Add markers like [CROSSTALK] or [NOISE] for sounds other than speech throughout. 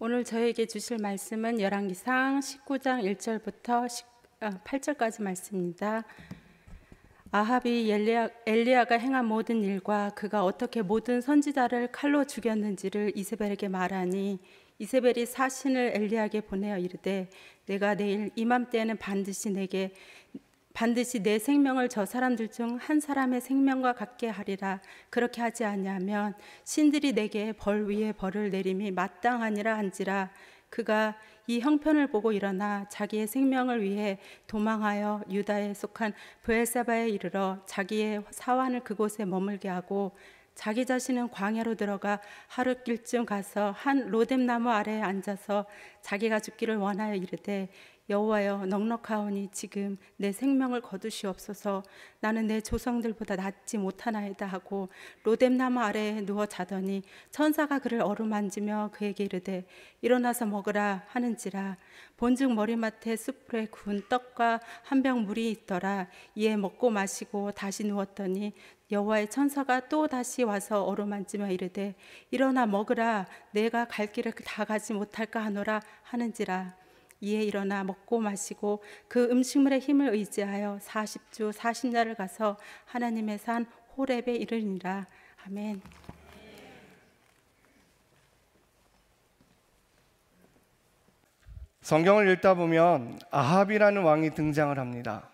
오늘 저에게 주실 말씀은 열왕기상 19장 1절부터 8절까지 아, 말씀입니다. 아합이 엘리야, 엘리야가 행한 모든 일과 그가 어떻게 모든 선지자를 칼로 죽였는지를 이세벨에게 말하니 이세벨이 사신을 엘리야에게 보내어 이르되 내가 내일 이맘때에는 반드시 내게 반드시 내 생명을 저 사람들 중 한 사람의 생명과 같게 하리라 그렇게 하지 아니하면 신들이 내게 벌 위에 벌을 내림이 마땅하니라 한지라 그가 이 형편을 보고 일어나 자기의 생명을 위해 도망하여 유다에 속한 부엘사바에 이르러 자기의 사환을 그곳에 머물게 하고 자기 자신은 광야로 들어가 하룻길쯤 가서 한 로뎀나무 아래에 앉아서 자기가 죽기를 원하여 이르되 여호와여 넉넉하오니 지금 내 생명을 거두시옵소서 나는 내 조상들보다 낫지 못하나이다 하고 로뎀나무 아래에 누워 자더니 천사가 그를 어루만지며 그에게 이르되 일어나서 먹으라 하는지라 본즉 머리맡에 숯불에 구운 떡과 한 병 물이 있더라 이에 먹고 마시고 다시 누웠더니 여호와의 천사가 또 다시 와서 어루만지며 이르되 일어나 먹으라 내가 갈 길을 다 가지 못할까 하노라 하는지라 이에 일어나 먹고 마시고 그 음식물의 힘을 의지하여 40주 40날을 가서 하나님의 산 호렙에 이르니라. 아멘. 성경을 읽다 보면 아합이라는 왕이 등장을 합니다.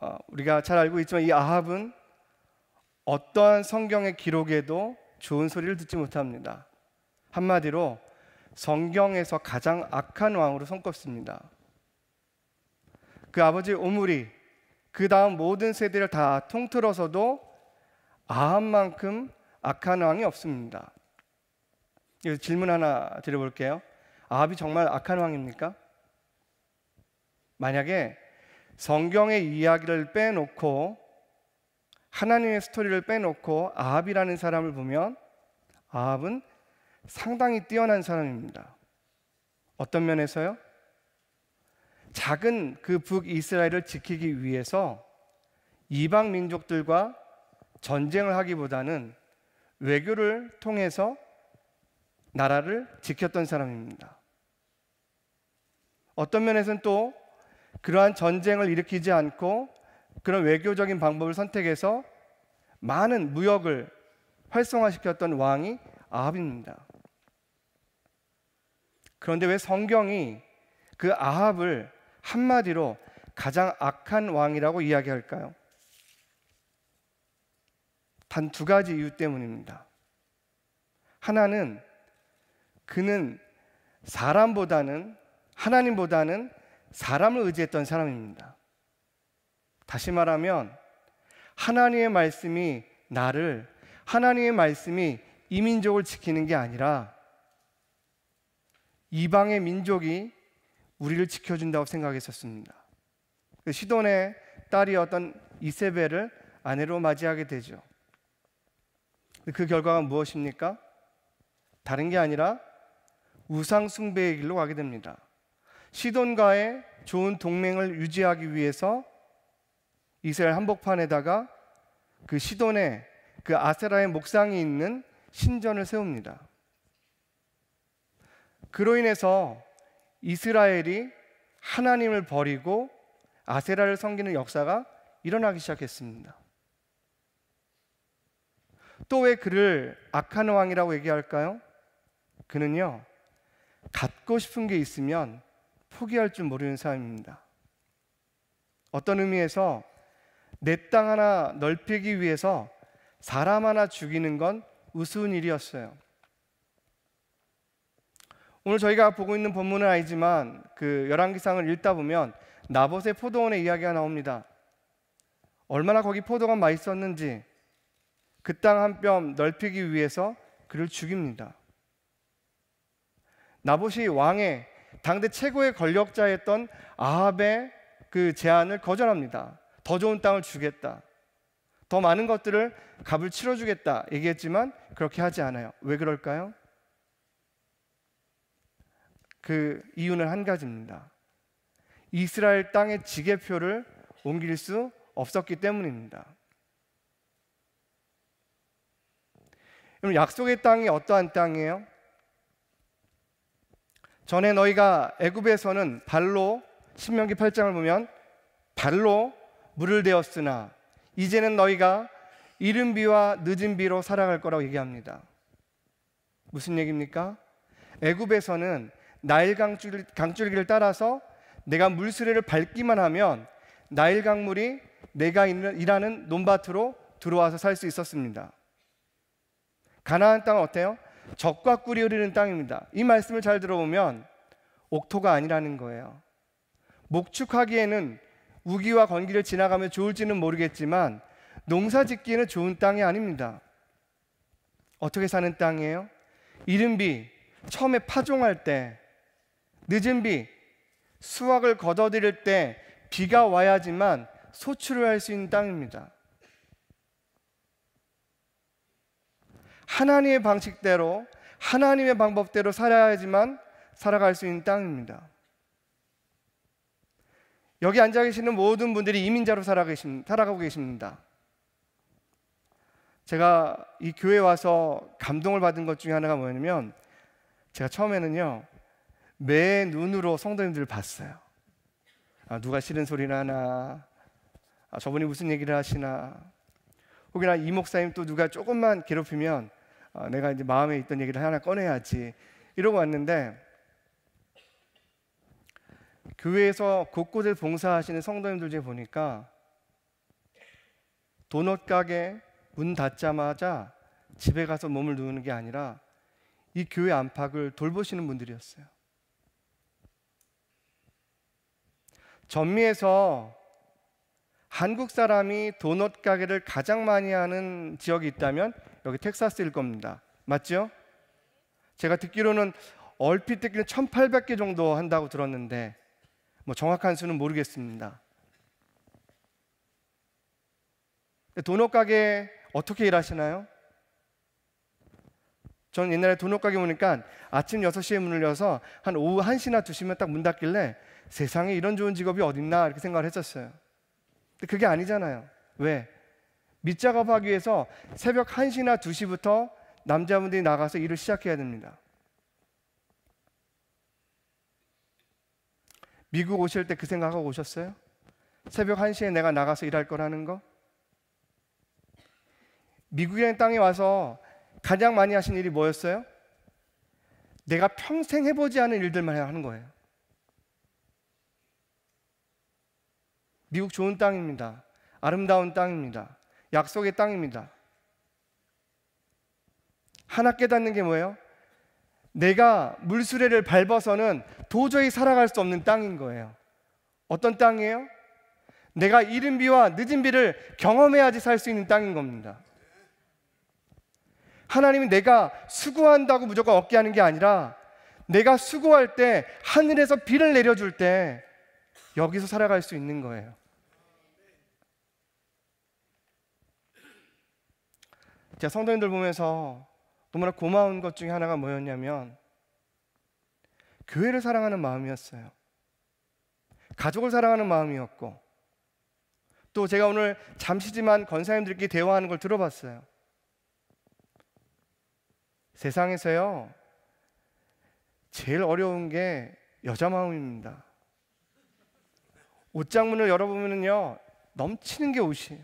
어, 우리가 잘 알고 있지만 이 아합은 어떠한 성경의 기록에도 좋은 소리를 듣지 못합니다. 한마디로 성경에서 가장 악한 왕으로 손꼽습니다. 그 아버지 오므리 그 다음 모든 세대를 다 통틀어서도 아합만큼 악한 왕이 없습니다. 여기 질문 하나 드려볼게요. 아합이 정말 악한 왕입니까? 만약에 성경의 이야기를 빼놓고 하나님의 스토리를 빼놓고 아합이라는 사람을 보면 아합은 상당히 뛰어난 사람입니다. 어떤 면에서요? 작은 그 북이스라엘을 지키기 위해서 이방 민족들과 전쟁을 하기보다는 외교를 통해서 나라를 지켰던 사람입니다. 어떤 면에서는 또 그러한 전쟁을 일으키지 않고 그런 외교적인 방법을 선택해서 많은 무역을 활성화시켰던 왕이 아합입니다. 그런데 왜 성경이 그 아합을 한마디로 가장 악한 왕이라고 이야기할까요? 단 두 가지 이유 때문입니다. 하나는 그는 사람보다는 하나님보다는 사람을 의지했던 사람입니다. 다시 말하면 하나님의 말씀이 나를 하나님의 말씀이 이민족을 지키는 게 아니라 이방의 민족이 우리를 지켜준다고 생각했었습니다. 그 시돈의 딸이었던 이세벨을 아내로 맞이하게 되죠. 그 결과가 무엇입니까? 다른 게 아니라 우상숭배의 길로 가게 됩니다. 시돈과의 좋은 동맹을 유지하기 위해서 이스라엘 한복판에다가 그 시돈의 그 아세라의 목상이 있는 신전을 세웁니다. 그로 인해서 이스라엘이 하나님을 버리고 아세라를 섬기는 역사가 일어나기 시작했습니다. 또 왜 그를 악한 왕이라고 얘기할까요? 그는요, 갖고 싶은 게 있으면 포기할 줄 모르는 사람입니다. 어떤 의미에서 내 땅 하나 넓히기 위해서 사람 하나 죽이는 건 우스운 일이었어요. 오늘 저희가 보고 있는 본문은 아니지만 그 열왕기상을 읽다 보면 나봇의 포도원의 이야기가 나옵니다. 얼마나 거기 포도가 맛있었는지 그 땅 한 뼘 넓히기 위해서 그를 죽입니다. 나봇이 왕의 당대 최고의 권력자였던 아합의 그 제안을 거절합니다. 더 좋은 땅을 주겠다. 더 많은 것들을 값을 치러주겠다 얘기했지만 그렇게 하지 않아요. 왜 그럴까요? 그 이유는 한 가지입니다. 이스라엘 땅의 지게표를 옮길 수 없었기 때문입니다. 여러 약속의 땅이 어떠한 땅이에요? 전에 너희가 애굽에서는 발로 신명기 8장을 보면 발로 물을 대었으나 이제는 너희가 이른 비와 늦은 비로 살아갈 거라고 얘기합니다. 무슨 얘기입니까? 애굽에서는 나일 강줄기, 강줄기를 따라서 내가 물수레를 밟기만 하면 나일 강물이 내가 일하는 논밭으로 들어와서 살 수 있었습니다. 가나안 땅은 어때요? 적과 꿀이 흐르는 땅입니다. 이 말씀을 잘 들어보면 옥토가 아니라는 거예요. 목축하기에는 우기와 건기를 지나가면 좋을지는 모르겠지만 농사 짓기에는 좋은 땅이 아닙니다. 어떻게 사는 땅이에요? 이른비 처음에 파종할 때 늦은 비, 수확을 거둬들일때 비가 와야지만 소출을 할 수 있는 땅입니다. 하나님의 방식대로 하나님의 방법대로 살아야지만 살아갈 수 있는 땅입니다. 여기 앉아 계시는 모든 분들이 이민자로 계신, 살아가고 계십니다. 제가 이 교회 와서 감동을 받은 것 중에 하나가 뭐냐면 제가 처음에는요 매 눈으로 성도님들을 봤어요. 아, 누가 싫은 소리를 하나? 아, 저분이 무슨 얘기를 하시나? 혹이나 이 목사님 또 누가 조금만 괴롭히면 아, 내가 이제 마음에 있던 얘기를 하나 꺼내야지 이러고 왔는데 교회에서 곳곳에 봉사하시는 성도님들 중에 보니까 도넛 가게 문 닫자마자 집에 가서 몸을 누우는 게 아니라 이 교회 안팎을 돌보시는 분들이었어요. 전미에서 한국 사람이 도넛 가게를 가장 많이 하는 지역이 있다면 여기 텍사스일 겁니다. 맞죠? 제가 듣기로는 얼핏 듣기는 1,800개 정도 한다고 들었는데 뭐 정확한 수는 모르겠습니다. 도넛 가게 어떻게 일하시나요? 저는 옛날에 도넛 가게 보니까 아침 6시에 문을 열어서 한 오후 1시나 2시면 딱 문 닫길래 세상에 이런 좋은 직업이 어딨나 이렇게 생각을 했었어요. 근데 그게 아니잖아요. 왜? 밑작업하기 위해서 새벽 1시나 2시부터 남자분들이 나가서 일을 시작해야 됩니다. 미국 오실 때 그 생각하고 오셨어요? 새벽 1시에 내가 나가서 일할 거라는 거? 미국이라는 땅에 와서 가장 많이 하신 일이 뭐였어요? 내가 평생 해보지 않은 일들만 하는 거예요. 미국 좋은 땅입니다. 아름다운 땅입니다. 약속의 땅입니다. 하나 깨닫는 게 뭐예요? 내가 물수레를 밟아서는 도저히 살아갈 수 없는 땅인 거예요. 어떤 땅이에요? 내가 이른 비와 늦은 비를 경험해야지 살 수 있는 땅인 겁니다. 하나님이 내가 수고한다고 무조건 얻게 하는 게 아니라 내가 수고할 때 하늘에서 비를 내려줄 때 여기서 살아갈 수 있는 거예요. 제가 성도님들 보면서 너무나 고마운 것 중에 하나가 뭐였냐면 교회를 사랑하는 마음이었어요. 가족을 사랑하는 마음이었고 또 제가 오늘 잠시지만 권사님들끼리 대화하는 걸 들어봤어요. 세상에서요 제일 어려운 게 여자 마음입니다. 옷장문을 열어보면요 넘치는 게 옷이에요.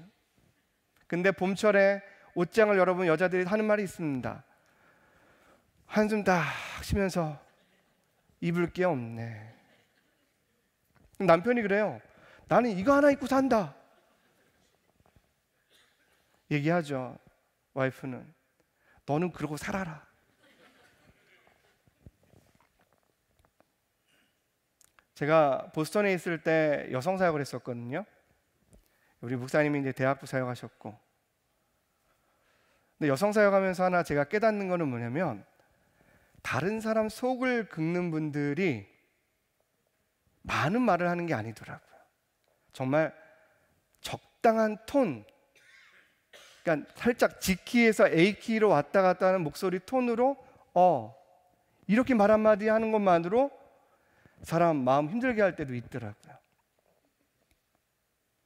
근데 봄철에 옷장을 열어보면 여자들이 하는 말이 있습니다. 한숨 딱 쉬면서 입을 게 없네. 남편이 그래요. 나는 이거 하나 입고 산다. 얘기하죠. 와이프는. 너는 그러고 살아라. 제가 보스턴에 있을 때 여성 사역을 했었거든요. 우리 목사님이 이제 대학부 사역하셨고 근데 여성 사역하면서 하나 제가 깨닫는 거는 뭐냐면 다른 사람 속을 긁는 분들이 많은 말을 하는 게 아니더라고요. 정말 적당한 톤, 그러니까 살짝 G키에서 A키로 왔다 갔다 하는 목소리 톤으로 어 이렇게 말 한마디 하는 것만으로 사람 마음 힘들게 할 때도 있더라고요.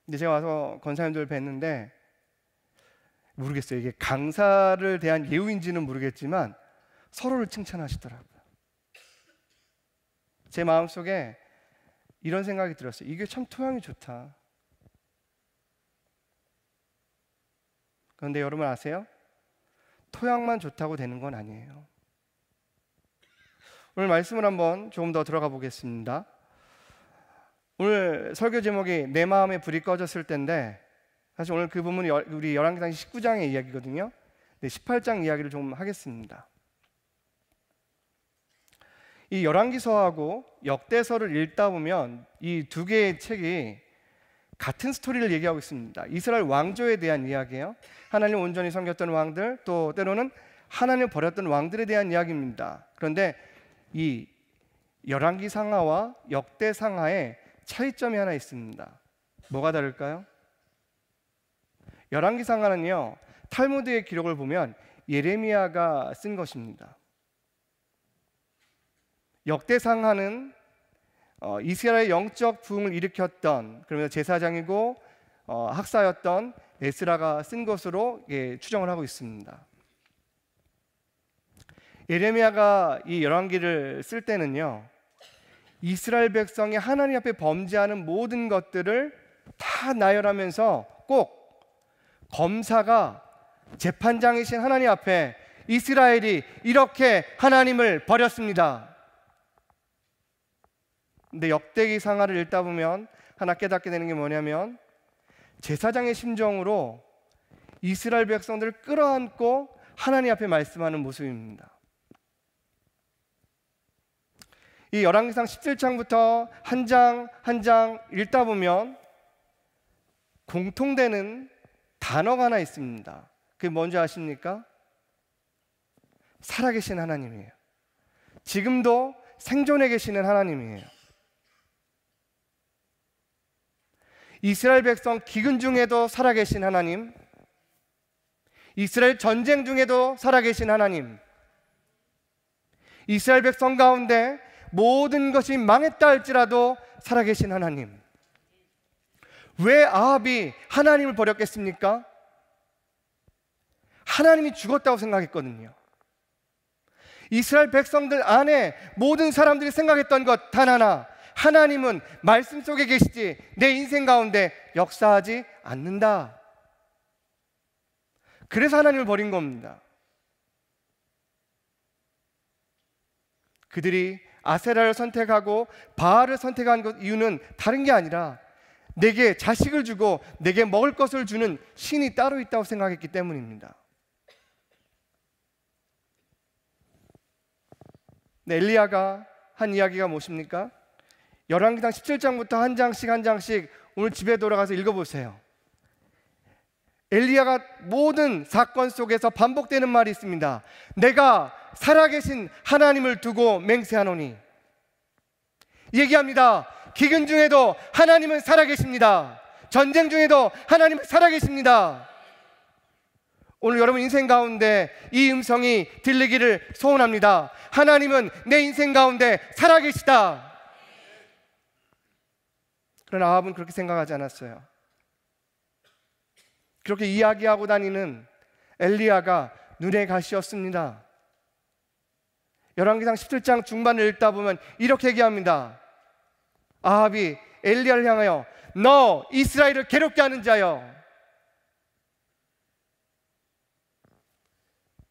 근데 제가 와서 권사님들 뵀는데 모르겠어요. 이게 강사를 대한 예우인지는 모르겠지만 서로를 칭찬하시더라고요. 제 마음속에 이런 생각이 들었어요. 이게 참 토양이 좋다. 그런데 여러분 아세요? 토양만 좋다고 되는 건 아니에요. 오늘 말씀을 한번 조금 더 들어가 보겠습니다. 오늘 설교 제목이 내 마음에 불이 꺼졌을 때인데 사실 오늘 그 부분이 우리 열왕기상 19장의 이야기거든요. 네, 18장 이야기를 좀 하겠습니다. 이 열왕기서하고 역대서를 읽다 보면 이 두 개의 책이 같은 스토리를 얘기하고 있습니다. 이스라엘 왕조에 대한 이야기예요. 하나님 온전히 섬겼던 왕들, 또 때로는 하나님을 버렸던 왕들에 대한 이야기입니다. 그런데 이 열왕기 상하와 역대 상하의 차이점이 하나 있습니다. 뭐가 다를까요? 열왕기상하는요 탈무드의 기록을 보면 예레미야가 쓴 것입니다. 역대상하는 어, 이스라엘의 영적 부흥을 일으켰던 그러면서 제사장이고 어, 학사였던 에스라가 쓴 것으로 예, 추정을 하고 있습니다. 예레미야가 이 열왕기를 쓸 때는요 이스라엘 백성이 하나님 앞에 범죄하는 모든 것들을 다 나열하면서 꼭 검사가 재판장이신 하나님 앞에 이스라엘이 이렇게 하나님을 버렸습니다. 근데 역대기 상하를 읽다 보면 하나 깨닫게 되는 게 뭐냐면 제사장의 심정으로 이스라엘 백성들을 끌어안고 하나님 앞에 말씀하는 모습입니다. 이 열왕기상 17장부터 한장 한장 한 장 읽다 보면 공통되는 단어가 하나 있습니다. 그게 뭔지 아십니까? 살아계신 하나님이에요. 지금도 생존해 계시는 하나님이에요. 이스라엘 백성 기근 중에도 살아계신 하나님, 이스라엘 전쟁 중에도 살아계신 하나님, 이스라엘 백성 가운데 모든 것이 망했다 할지라도 살아계신 하나님, 왜 아합이 하나님을 버렸겠습니까? 하나님이 죽었다고 생각했거든요. 이스라엘 백성들 안에 모든 사람들이 생각했던 것 단 하나. 하나님은 말씀 속에 계시지 내 인생 가운데 역사하지 않는다. 그래서 하나님을 버린 겁니다. 그들이 아세라를 선택하고 바알을 선택한 이유는 다른 게 아니라 내게 자식을 주고 내게 먹을 것을 주는 신이 따로 있다고 생각했기 때문입니다. 네, 엘리야가 한 이야기가 무엇입니까? 열왕기상 17장부터 한 장씩 한 장씩 오늘 집에 돌아가서 읽어보세요. 엘리야가 모든 사건 속에서 반복되는 말이 있습니다. 내가 살아계신 하나님을 두고 맹세하노니 얘기합니다. 기근 중에도 하나님은 살아계십니다. 전쟁 중에도 하나님은 살아계십니다. 오늘 여러분 인생 가운데 이 음성이 들리기를 소원합니다. 하나님은 내 인생 가운데 살아계시다. 그러나 아합은 그렇게 생각하지 않았어요. 그렇게 이야기하고 다니는 엘리야가 눈의 가시였습니다. 열왕기상 17장 중반을 읽다 보면 이렇게 얘기합니다. 아합이 엘리야를 향하여 너 이스라엘을 괴롭게 하는 자여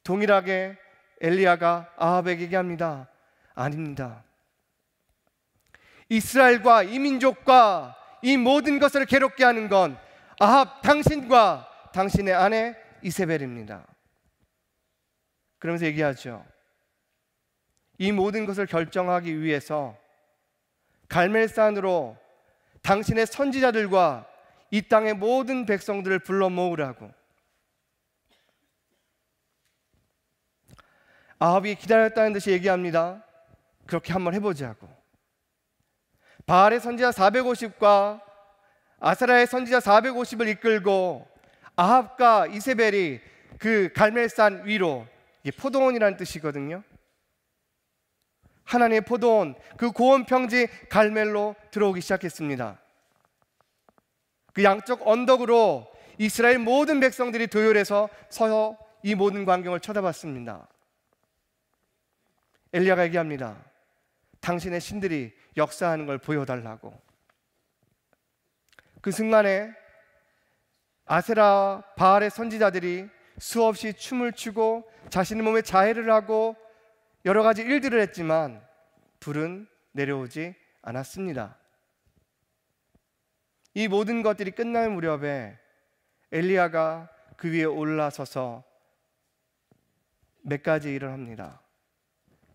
동일하게 엘리야가 아합에게 얘기합니다. 아닙니다. 이스라엘과 이 민족과 이 모든 것을 괴롭게 하는 건 아합 당신과 당신의 아내 이세벨입니다. 그러면서 얘기하죠. 이 모든 것을 결정하기 위해서 갈멜산으로 당신의 선지자들과 이 땅의 모든 백성들을 불러 모으라고 아합이 기다렸다는 듯이 얘기합니다. 그렇게 한번 해보자고. 바알의 선지자 450과 아사라의 선지자 450을 이끌고 아합과 이세벨이 그 갈멜산 위로 이게 포도원이라는 뜻이거든요. 하나님의 포도원 그 고원 평지 갈멜로 들어오기 시작했습니다. 그 양쪽 언덕으로 이스라엘 모든 백성들이 도열해서 서서 이 모든 광경을 쳐다봤습니다. 엘리야가 얘기합니다. 당신의 신들이 역사하는 걸 보여달라고. 그 순간에 아세라 바알의 선지자들이 수없이 춤을 추고 자신의 몸에 자해를 하고 여러 가지 일들을 했지만 불은 내려오지 않았습니다. 이 모든 것들이 끝날 무렵에 엘리야가 그 위에 올라서서 몇 가지 일을 합니다.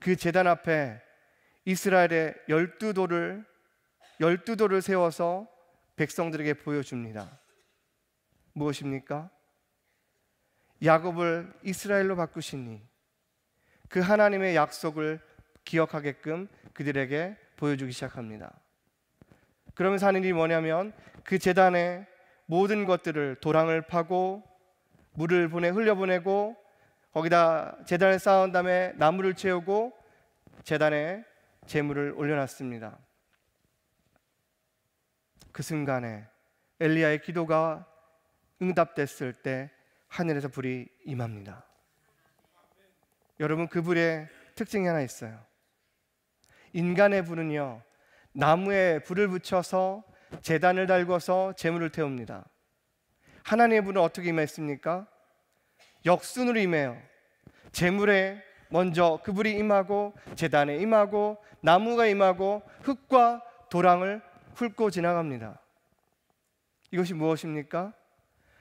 그 제단 앞에 이스라엘의 열두 돌을 열두 돌을 세워서 백성들에게 보여줍니다. 무엇입니까? 야곱을 이스라엘로 바꾸시니 그 하나님의 약속을 기억하게끔 그들에게 보여주기 시작합니다. 그러면서 하는 일이 뭐냐면 그 재단의 모든 것들을 도랑을 파고 물을 보내 흘려보내고 거기다 재단을 쌓은 다음에 나무를 채우고 재단에 재물을 올려놨습니다. 그 순간에 엘리야의 기도가 응답됐을 때 하늘에서 불이 임합니다. 여러분 그 불의 특징이 하나 있어요. 인간의 불은요. 나무에 불을 붙여서 재단을 달궈서 재물을 태웁니다. 하나님의 불은 어떻게 임했습니까? 역순으로 임해요. 재물에 먼저 그 불이 임하고 재단에 임하고 나무가 임하고 흙과 도랑을 훑고 지나갑니다. 이것이 무엇입니까?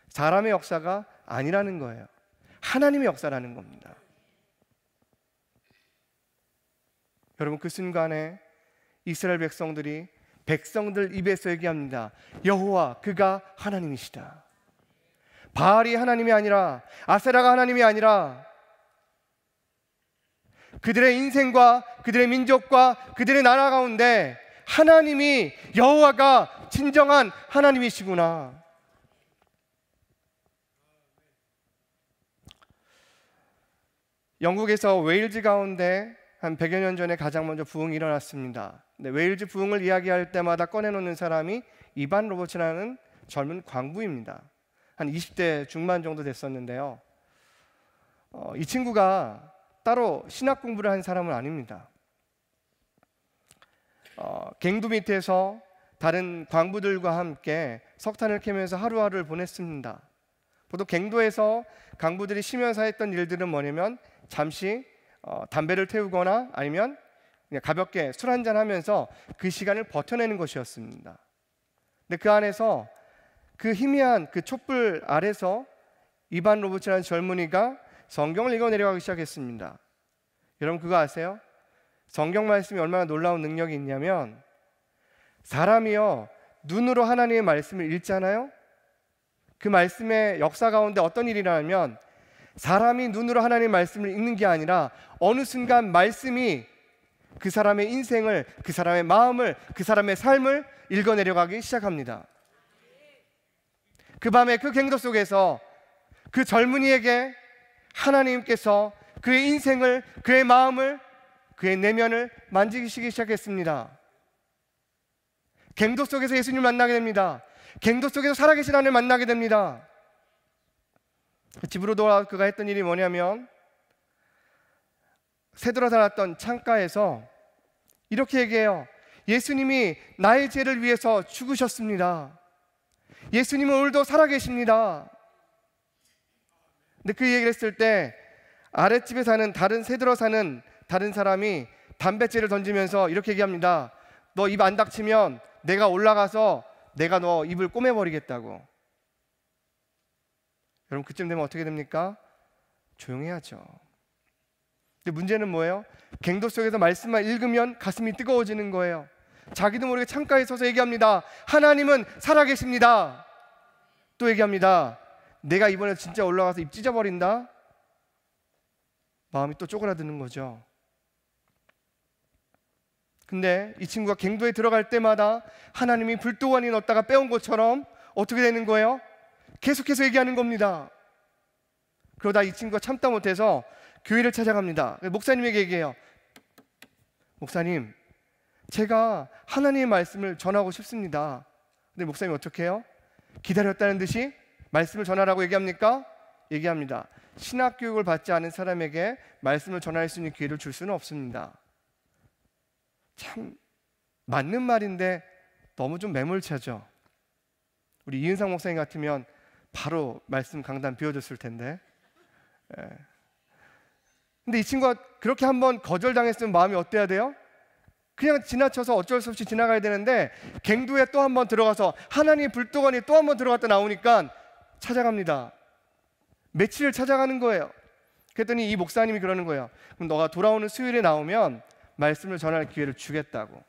사람의 역사가 아니라는 거예요. 하나님의 역사라는 겁니다. 여러분 그 순간에 이스라엘 백성들이 백성들 입에서 얘기합니다. 여호와 그가 하나님이시다. 바알이 하나님이 아니라 아세라가 하나님이 아니라 그들의 인생과 그들의 민족과 그들의 나라 가운데 하나님이 여호와가 진정한 하나님이시구나. 영국에서 웨일즈 가운데 한 100여 년 전에 가장 먼저 부흥이 일어났습니다. 근 네, 웨일즈 부흥을 이야기할 때마다 꺼내놓는 사람이 이반 로버츠라는 젊은 광부입니다. 한 20대 중반 정도 됐었는데요. 어, 이 친구가 따로 신학 공부를 한 사람은 아닙니다. 어, 갱도 밑에서 다른 광부들과 함께 석탄을 캐면서 하루하루를 보냈습니다. 보통 갱도에서 광부들이 쉬면서 했던 일들은 뭐냐면 잠시 어, 담배를 태우거나 아니면 그냥 가볍게 술 한잔 하면서 그 시간을 버텨내는 것이었습니다. 근데 그 안에서 그 희미한 그 촛불 아래서 이반 로버츠라는 젊은이가 성경을 읽어 내려가기 시작했습니다. 여러분 그거 아세요? 성경 말씀이 얼마나 놀라운 능력이 있냐면 사람이요 눈으로 하나님의 말씀을 읽잖아요. 그 말씀의 역사 가운데 어떤 일이 일면 사람이 눈으로 하나님의 말씀을 읽는 게 아니라 어느 순간 말씀이 그 사람의 인생을, 그 사람의 마음을, 그 사람의 삶을 읽어내려가기 시작합니다. 그 밤의 그 갱도 속에서 그 젊은이에게 하나님께서 그의 인생을, 그의 마음을, 그의 내면을 만지시기 시작했습니다. 갱도 속에서 예수님을 만나게 됩니다. 갱도 속에서 살아계신 하나님을 만나게 됩니다. 집으로 돌아와 그가 했던 일이 뭐냐면 새들어 살았던 창가에서 이렇게 얘기해요. 예수님이 나의 죄를 위해서 죽으셨습니다. 예수님은 오늘도 살아계십니다. 근데 그 얘기를 했을 때 아랫집에 사는 다른 새들어 사는 다른 사람이 담뱃재를 던지면서 이렇게 얘기합니다. 너 입 안 닥치면 내가 올라가서 내가 너 입을 꼬매버리겠다고. 여러분 그쯤 되면 어떻게 됩니까? 조용해야죠. 근데 문제는 뭐예요? 갱도 속에서 말씀만 읽으면 가슴이 뜨거워지는 거예요. 자기도 모르게 창가에 서서 얘기합니다. 하나님은 살아계십니다. 또 얘기합니다. 내가 이번에 진짜 올라가서 입 찢어버린다. 마음이 또 쪼그라드는 거죠. 근데 이 친구가 갱도에 들어갈 때마다 하나님이 불도원이 넣었다가 빼온 것처럼 어떻게 되는 거예요? 계속해서 얘기하는 겁니다. 그러다 이 친구가 참다 못해서 교회를 찾아갑니다. 목사님에게 얘기해요. 목사님, 제가 하나님의 말씀을 전하고 싶습니다. 근데 목사님 어떻게 해요? 기다렸다는 듯이 말씀을 전하라고 얘기합니까? 얘기합니다. 신학 교육을 받지 않은 사람에게 말씀을 전할 수 있는 기회를 줄 수는 없습니다. 참 맞는 말인데 너무 좀 매몰차죠. 우리 이은상 목사님 같으면 바로 말씀 강단 비워줬을 텐데. 예. 근데 이 친구가 그렇게 한번 거절당했으면 마음이 어때야 돼요? 그냥 지나쳐서 어쩔 수 없이 지나가야 되는데 갱도에 또 한번 들어가서 하나님 불도관이 또 한번 들어갔다 나오니까 찾아갑니다. 며칠을 찾아가는 거예요. 그랬더니 이 목사님이 그러는 거예요. 그럼 너가 돌아오는 수요일에 나오면 말씀을 전할 기회를 주겠다고.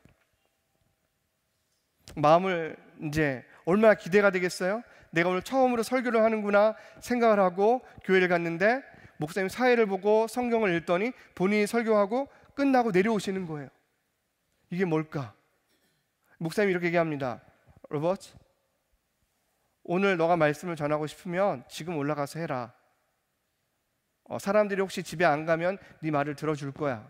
마음을 이제 얼마나 기대가 되겠어요? 내가 오늘 처음으로 설교를 하는구나 생각을 하고 교회를 갔는데 목사님 사회를 보고 성경을 읽더니 본인이 설교하고 끝나고 내려오시는 거예요. 이게 뭘까? 목사님이 이렇게 얘기합니다. 로버트, 오늘 너가 말씀을 전하고 싶으면 지금 올라가서 해라. 어, 사람들이 혹시 집에 안 가면 네 말을 들어줄 거야.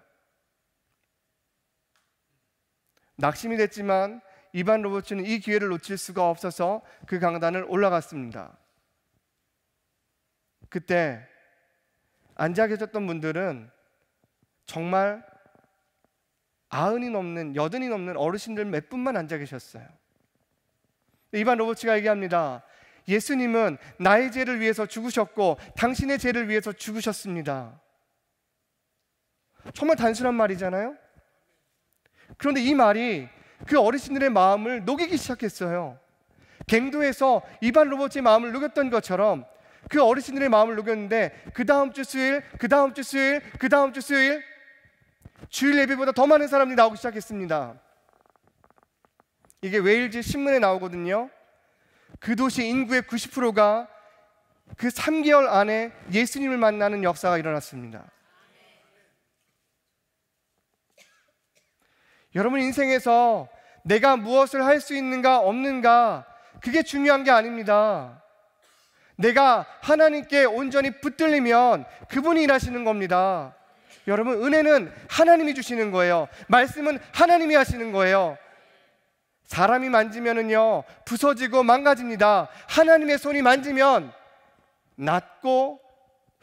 낙심이 됐지만 이반 로버츠는 이 기회를 놓칠 수가 없어서 그 강단을 올라갔습니다. 그때 앉아 계셨던 분들은 정말 아흔이 넘는 여든이 넘는 어르신들 몇 분만 앉아 계셨어요. 이반 로버츠가 얘기합니다. 예수님은 나의 죄를 위해서 죽으셨고 당신의 죄를 위해서 죽으셨습니다. 정말 단순한 말이잖아요. 그런데 이 말이 그 어르신들의 마음을 녹이기 시작했어요. 갱도에서 이반 로봇의 마음을 녹였던 것처럼 그 어르신들의 마음을 녹였는데 그 다음 주 수요일, 그 다음 주 수요일, 그 다음 주 수요일 주일 예배보다 더 많은 사람들이 나오기 시작했습니다. 이게 웨일즈 신문에 나오거든요. 그 도시 인구의 90%가 그 3개월 안에 예수님을 만나는 역사가 일어났습니다. 여러분 인생에서 내가 무엇을 할 수 있는가 없는가 그게 중요한 게 아닙니다. 내가 하나님께 온전히 붙들리면 그분이 일하시는 겁니다. 여러분 은혜는 하나님이 주시는 거예요. 말씀은 하나님이 하시는 거예요. 사람이 만지면은요 부서지고 망가집니다. 하나님의 손이 만지면 낫고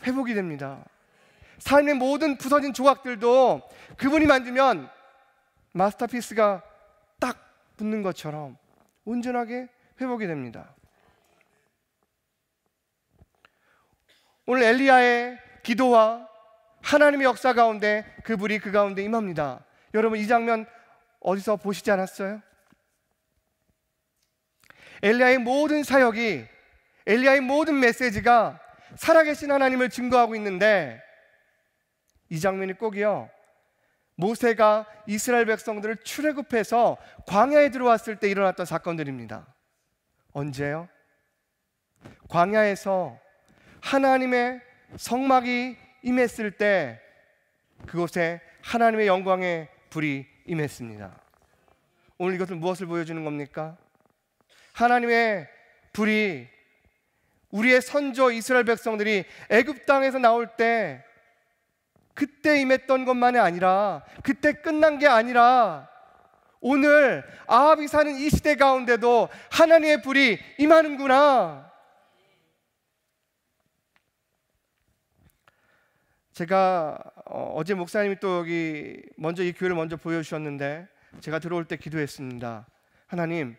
회복이 됩니다. 삶의 모든 부서진 조각들도 그분이 만지면 마스터피스가 딱 붙는 것처럼 온전하게 회복이 됩니다. 오늘 엘리야의 기도와 하나님의 역사 가운데 그 불이 그 가운데 임합니다. 여러분 이 장면 어디서 보시지 않았어요? 엘리야의 모든 사역이 엘리야의 모든 메시지가 살아계신 하나님을 증거하고 있는데 이 장면이 꼭이요 모세가 이스라엘 백성들을 출애굽해서 광야에 들어왔을 때 일어났던 사건들입니다. 언제요? 광야에서 하나님의 성막이 임했을 때 그곳에 하나님의 영광의 불이 임했습니다. 오늘 이것은 무엇을 보여주는 겁니까? 하나님의 불이 우리의 선조 이스라엘 백성들이 애굽 땅에서 나올 때 그때 임했던 것만이 아니라 그때 끝난 게 아니라 오늘 아합이 사는 이 시대 가운데도 하나님의 불이 임하는구나. 제가 어, 어제 목사님이 또 여기 먼저 이 교회를 먼저 보여주셨는데 제가 들어올 때 기도했습니다. 하나님,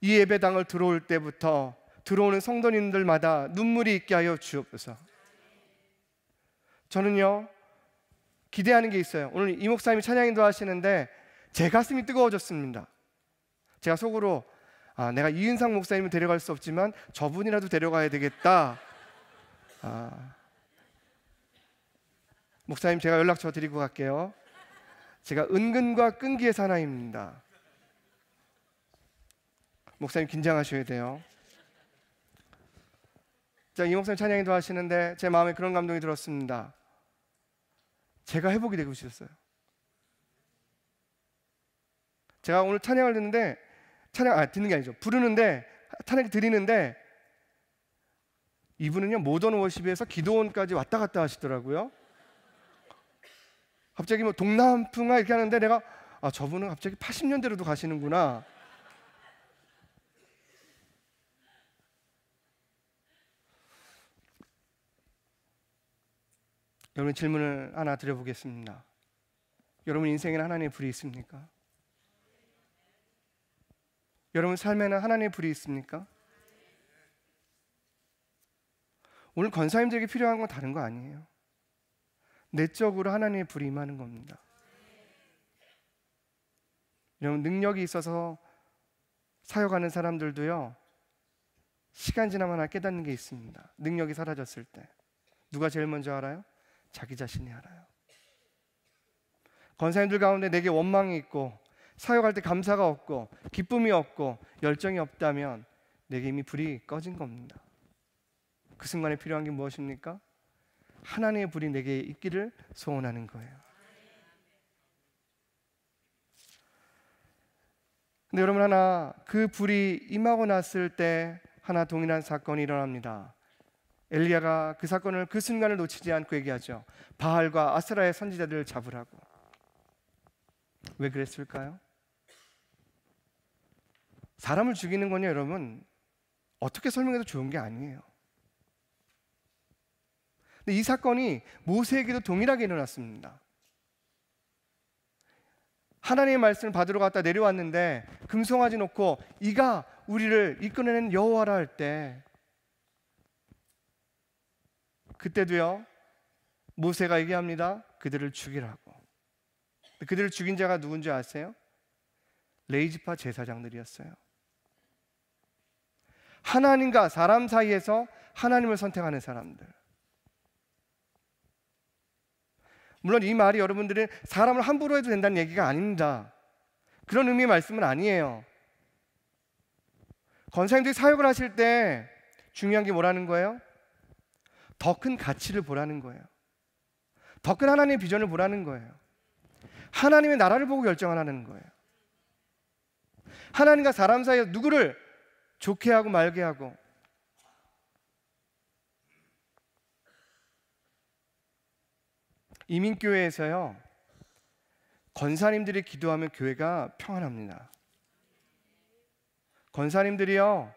이 예배당을 들어올 때부터 들어오는 성도님들마다 눈물이 있게 하여 주옵소서. 저는요 기대하는 게 있어요. 오늘 이 목사님이 찬양인도 하시는데 제 가슴이 뜨거워졌습니다. 제가 속으로 아, 내가 이은상 목사님을 데려갈 수 없지만 저분이라도 데려가야 되겠다. 아, 목사님 제가 연락처 드리고 갈게요. 제가 은근과 끈기의 사나이입니다. 목사님 긴장하셔야 돼요. 자, 이 목사님 찬양이도 하시는데 제 마음에 그런 감동이 들었습니다. 제가 회복이 되고 싶었어요 제가 오늘 찬양을 듣는데 찬양 아 듣는 게 아니죠. 부르는데 찬양 드리는데 이분은요 모던 워십에서 기도원까지 왔다 갔다 하시더라고요. 갑자기 뭐 동남풍아 이렇게 하는데 내가 아 저분은 갑자기 80년대로도 가시는구나. 여러분 질문을 하나 드려보겠습니다. 여러분 인생에는 하나님의 불이 있습니까? 여러분 삶에는 하나님의 불이 있습니까? 오늘 권사님들에게 필요한 건 다른 거 아니에요. 내적으로 하나님의 불이 임하는 겁니다. 여러분 능력이 있어서 사역하는 사람들도요. 시간 지나면 깨닫는 게 있습니다. 능력이 사라졌을 때 누가 제일 먼저 알아요? 자기 자신이 알아요. 권사님들 가운데 내게 원망이 있고 사역할 때 감사가 없고 기쁨이 없고 열정이 없다면 내게 이미 불이 꺼진 겁니다. 그 순간에 필요한 게 무엇입니까? 하나님의 불이 내게 있기를 소원하는 거예요. 근데 여러분 하나 그 불이 임하고 났을 때 하나 동일한 사건이 일어납니다. 엘리야가 그 사건을 그 순간을 놓치지 않고 얘기하죠. 바알과 아스라의 선지자들을 잡으라고. 왜 그랬을까요? 사람을 죽이는 거냐 여러분 어떻게 설명해도 좋은 게 아니에요. 근데 이 사건이 모세에게도 동일하게 일어났습니다. 하나님의 말씀을 받으러 갔다 내려왔는데 금송아지 놓고 이가 우리를 이끌어낸 여호와라 할때 그때도요 모세가 얘기합니다. 그들을 죽이라고. 그들을 죽인 자가 누군지 아세요? 레이지파 제사장들이었어요. 하나님과 사람 사이에서 하나님을 선택하는 사람들. 물론 이 말이 여러분들은 사람을 함부로 해도 된다는 얘기가 아닙니다. 그런 의미의 말씀은 아니에요. 권사님들이 사역을 하실 때 중요한 게 뭐라는 거예요? 더큰 가치를 보라는 거예요. 더 큰 하나님의 비전을 보라는 거예요. 하나님의 나라를 보고 결정하라는 거예요. 하나님과 사람 사이에 누구를 좋게 하고 말게 하고 이민교회에서요 권사님들이 기도하면 교회가 평안합니다. 권사님들이요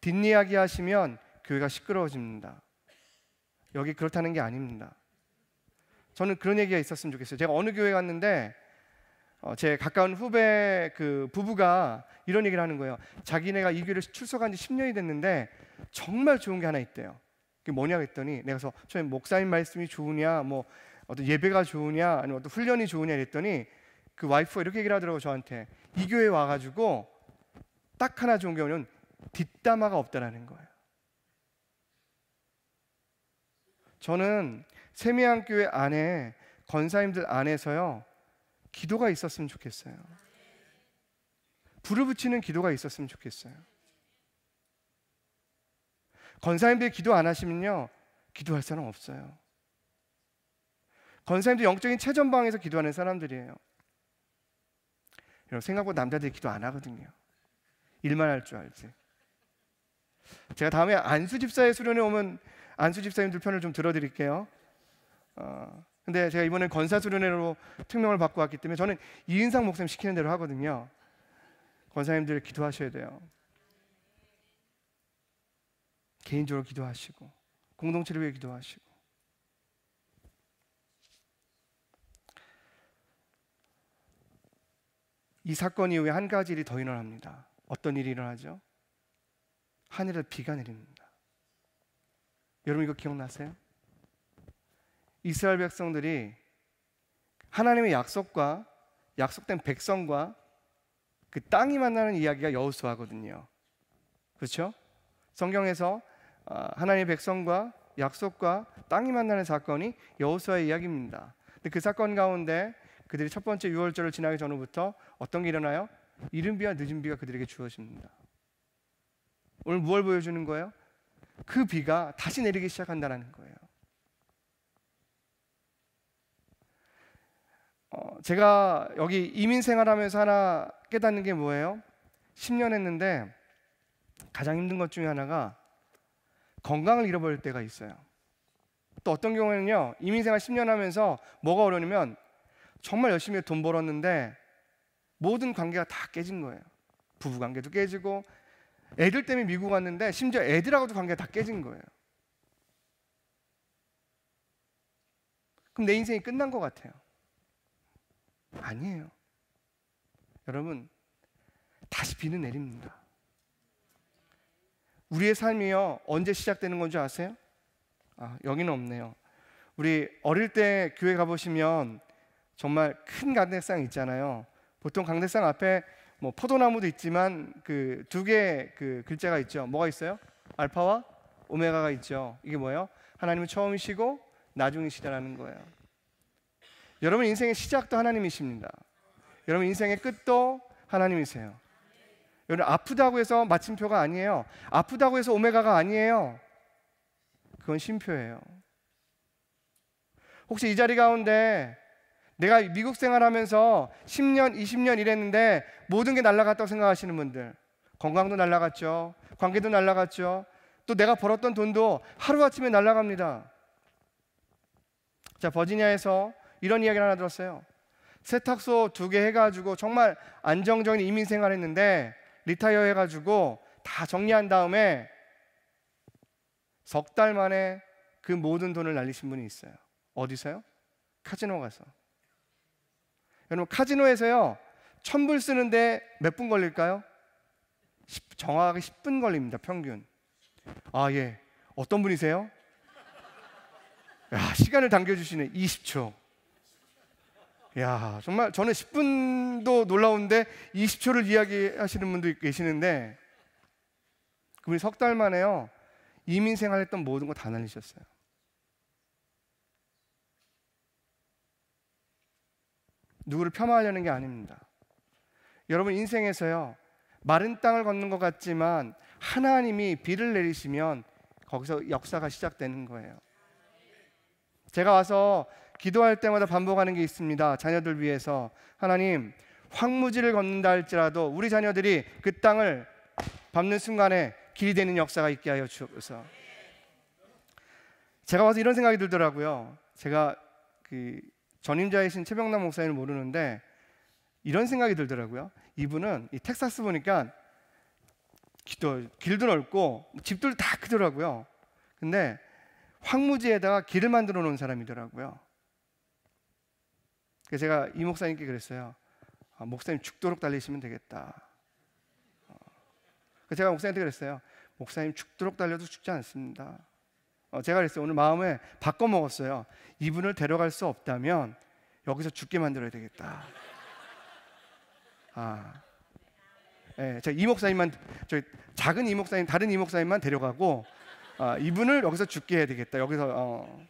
뒷이야기 하시면 교회가 시끄러워집니다. 여기 그렇다는 게 아닙니다. 저는 그런 얘기가 있었으면 좋겠어요. 제가 어느 교회 갔는데 어, 제 가까운 후배 그 부부가 이런 얘기를 하는 거예요. 자기네가 이 교회를 출석한 지 10년이 됐는데 정말 좋은 게 하나 있대요. 그게 뭐냐 했더니 내가 서 처음에 목사님 말씀이 좋으냐 뭐 어떤 예배가 좋으냐 아니면 어떤 훈련이 좋으냐 이랬더니 그 와이프가 이렇게 얘기를 하더라고 저한테 이 교회 와가지고 딱 하나 좋은 게 뭐냐면 뒷담화가 없다라는 거예요. 저는 세미한 교회 안에 건사님들 안에서요 기도가 있었으면 좋겠어요. 불을 붙이는 기도가 있었으면 좋겠어요. 권사님들 기도 안 하시면요 기도할 사람 없어요. 권사님도 영적인 최전방에서 기도하는 사람들이에요. 여러분 생각보다 남자들이 기도 안 하거든요. 일만 할 줄 알지. 제가 다음에 안수 집사의 수련회 오면 안수 집사님들 편을 좀 들어드릴게요. 어, 근데 제가 이번에 권사수련회로 특명을 받고 왔기 때문에 저는 이인상 목사님 시키는 대로 하거든요. 권사님들 기도하셔야 돼요. 개인적으로 기도하시고 공동체를 위해 기도하시고 이 사건 이후에 한 가지 일이 더 일어납니다. 어떤 일이 일어나죠? 하늘에 비가 내립니다. 여러분 이거 기억나세요? 이스라엘 백성들이 하나님의 약속과 약속된 백성과 그 땅이 만나는 이야기가 여호수아거든요. 그렇죠? 성경에서 어, 하나님의 백성과 약속과 땅이 만나는 사건이 여호수아의 이야기입니다. 근데 그 사건 가운데 그들이 첫 번째 유월절을 지나기 전후부터 어떤 게 일어나요? 이른 비와 늦은 비가 그들에게 주어집니다. 오늘 무엇을 보여주는 거예요? 그 비가 다시 내리기 시작한다는 거예요. 어, 제가 여기 이민 생활하면서 하나 깨닫는 게 뭐예요? 10년 했는데 가장 힘든 것 중에 하나가 건강을 잃어버릴 때가 있어요. 또 어떤 경우에는요, 이민 생활 10년 하면서 뭐가 어려우냐면 정말 열심히 돈 벌었는데 모든 관계가 다 깨진 거예요. 부부 관계도 깨지고 애들 때문에 미국 왔는데 심지어 애들하고도 관계가 다 깨진 거예요. 그럼 내 인생이 끝난 것 같아요. 아니에요. 여러분, 다시 비는 내립니다. 우리의 삶이요, 언제 시작되는 건지 아세요? 아, 여기는 없네요. 우리 어릴 때 교회 가보시면 정말 큰 강대상 있잖아요. 보통 강대상 앞에 뭐 포도나무도 있지만 그 두 개의 그 글자가 있죠. 뭐가 있어요? 알파와 오메가가 있죠. 이게 뭐예요? 하나님은 처음이시고 나중이시다라는 거예요. 여러분 인생의 시작도 하나님이십니다. 여러분 인생의 끝도 하나님이세요. 여러분 아프다고 해서 마침표가 아니에요. 아프다고 해서 오메가가 아니에요. 그건 심표예요. 혹시 이 자리 가운데 내가 미국 생활하면서 10년, 20년 일했는데 모든 게 날라갔다고 생각하시는 분들 건강도 날라갔죠. 관계도 날라갔죠. 또 내가 벌었던 돈도 하루아침에 날라갑니다. 자, 버지니아에서 이런 이야기를 하나 들었어요. 세탁소 두 개 해가지고 정말 안정적인 이민 생활 했는데 리타이어 해가지고 다 정리한 다음에 석 달 만에 그 모든 돈을 날리신 분이 있어요. 어디서요? 카지노 가서. 여러분 카지노에서요 천불 쓰는데 몇 분 걸릴까요? 10, 정확하게 10분 걸립니다 평균. 아 예. 어떤 분이세요? 야, 시간을 당겨주시는 20초. 야, 정말 저는 10분도 놀라운데 20초를 이야기하시는 분도 계시는데 그분이 석 달 만에요. 이민 생활했던 모든 거 다 날리셨어요. 누구를 폄하하려는 게 아닙니다. 여러분 인생에서요. 마른 땅을 걷는 것 같지만 하나님이 비를 내리시면 거기서 역사가 시작되는 거예요. 제가 와서 기도할 때마다 반복하는 게 있습니다. 자녀들 위해서 하나님 황무지를 걷는다 할지라도 우리 자녀들이 그 땅을 밟는 순간에 길이 되는 역사가 있게 하여 주옵소서. 제가 와서 이런 생각이 들더라고요. 제가 그 전임자이신 최병남 목사님을 모르는데 이런 생각이 들더라고요. 이분은 이 텍사스 보니까 길도, 길도 넓고 집들 다 크더라고요. 근데 황무지에다가 길을 만들어 놓은 사람이더라고요. 그래서 제가 이 목사님께 그랬어요. 아, 목사님 죽도록 달리시면 되겠다. 어. 제가 목사님한테 그랬어요. 목사님 죽도록 달려도 죽지 않습니다. 어, 제가 그랬어요. 오늘 마음에 바꿔 먹었어요. 이분을 데려갈 수 없다면 여기서 죽게 만들어야 되겠다. 아, 예, 제가 이 목사님만 저 작은 이 목사님 다른 이 목사님만 데려가고 아, 이분을 여기서 죽게 해야 되겠다. 여기서 어.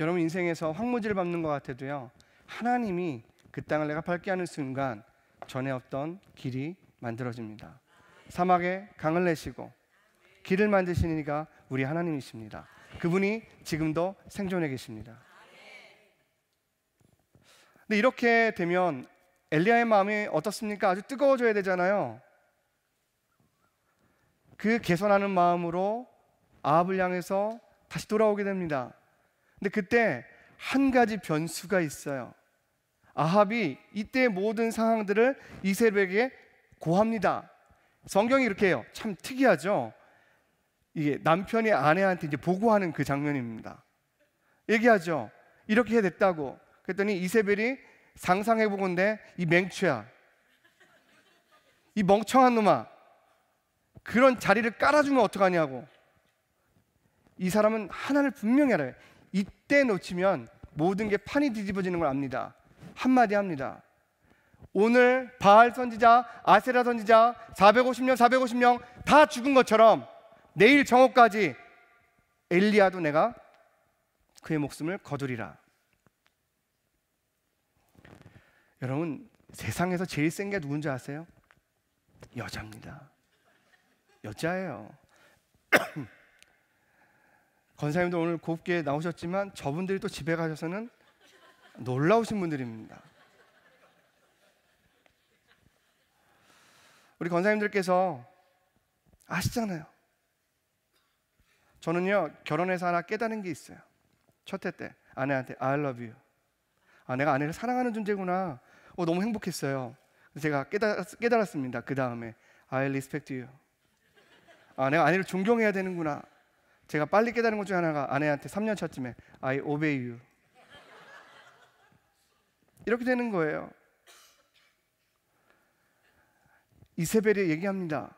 여러분 인생에서 황무지를 밟는 것 같아도요. 하나님이 그 땅을 내가 밟게 하는 순간 전에 없던 길이 만들어집니다. 사막에 강을 내시고 길을 만드시는 이가 우리 하나님이십니다. 그분이 지금도 생존해 계십니다. 근데 이렇게 되면 엘리야의 마음이 어떻습니까? 아주 뜨거워져야 되잖아요. 그 개선하는 마음으로 아합을 향해서 다시 돌아오게 됩니다. 근데 그때 한 가지 변수가 있어요. 아합이 이때 모든 상황들을 이세벨에게 고합니다. 성경이 이렇게 해요. 참 특이하죠. 이게 남편이 아내한테 이제 보고하는 그 장면입니다. 얘기하죠. 이렇게 해야 됐다고. 그랬더니 이세벨이 상상해 보건데 이 맹추야. 이 멍청한 놈아. 그런 자리를 깔아주면 어떡하냐고. 이 사람은 하나를 분명히 알아요. 이때 놓치면 모든 게 판이 뒤집어지는 걸 압니다. 한마디 합니다. 오늘 바알 선지자, 아세라 선지자, 450명, 450명 다 죽은 것처럼 내일 정오까지 엘리야도 내가 그의 목숨을 거두리라. 여러분 세상에서 제일 센 게 누군지 아세요? 여자입니다. 여자예요. [CLEARS THROAT] 권사님도 오늘 곱게 나오셨지만 저분들이 또 집에 가셔서는 놀라우신 분들입니다. 우리 권사님들께서 아시잖아요. 저는요 결혼해서 하나 깨달은 게 있어요. 첫해때 아내한테 I love you. 아 내가 아내를 사랑하는 존재구나. 어 너무 행복했어요. 제가 깨달았, 습니다그 다음에 I respect you. 아 내가 아내를 존경해야 되는구나. 제가 빨리 깨달은 것중 하나가 아내한테 3년 차쯤에 I obey you. 이렇게 되는 거예요. 이세벨이 얘기합니다.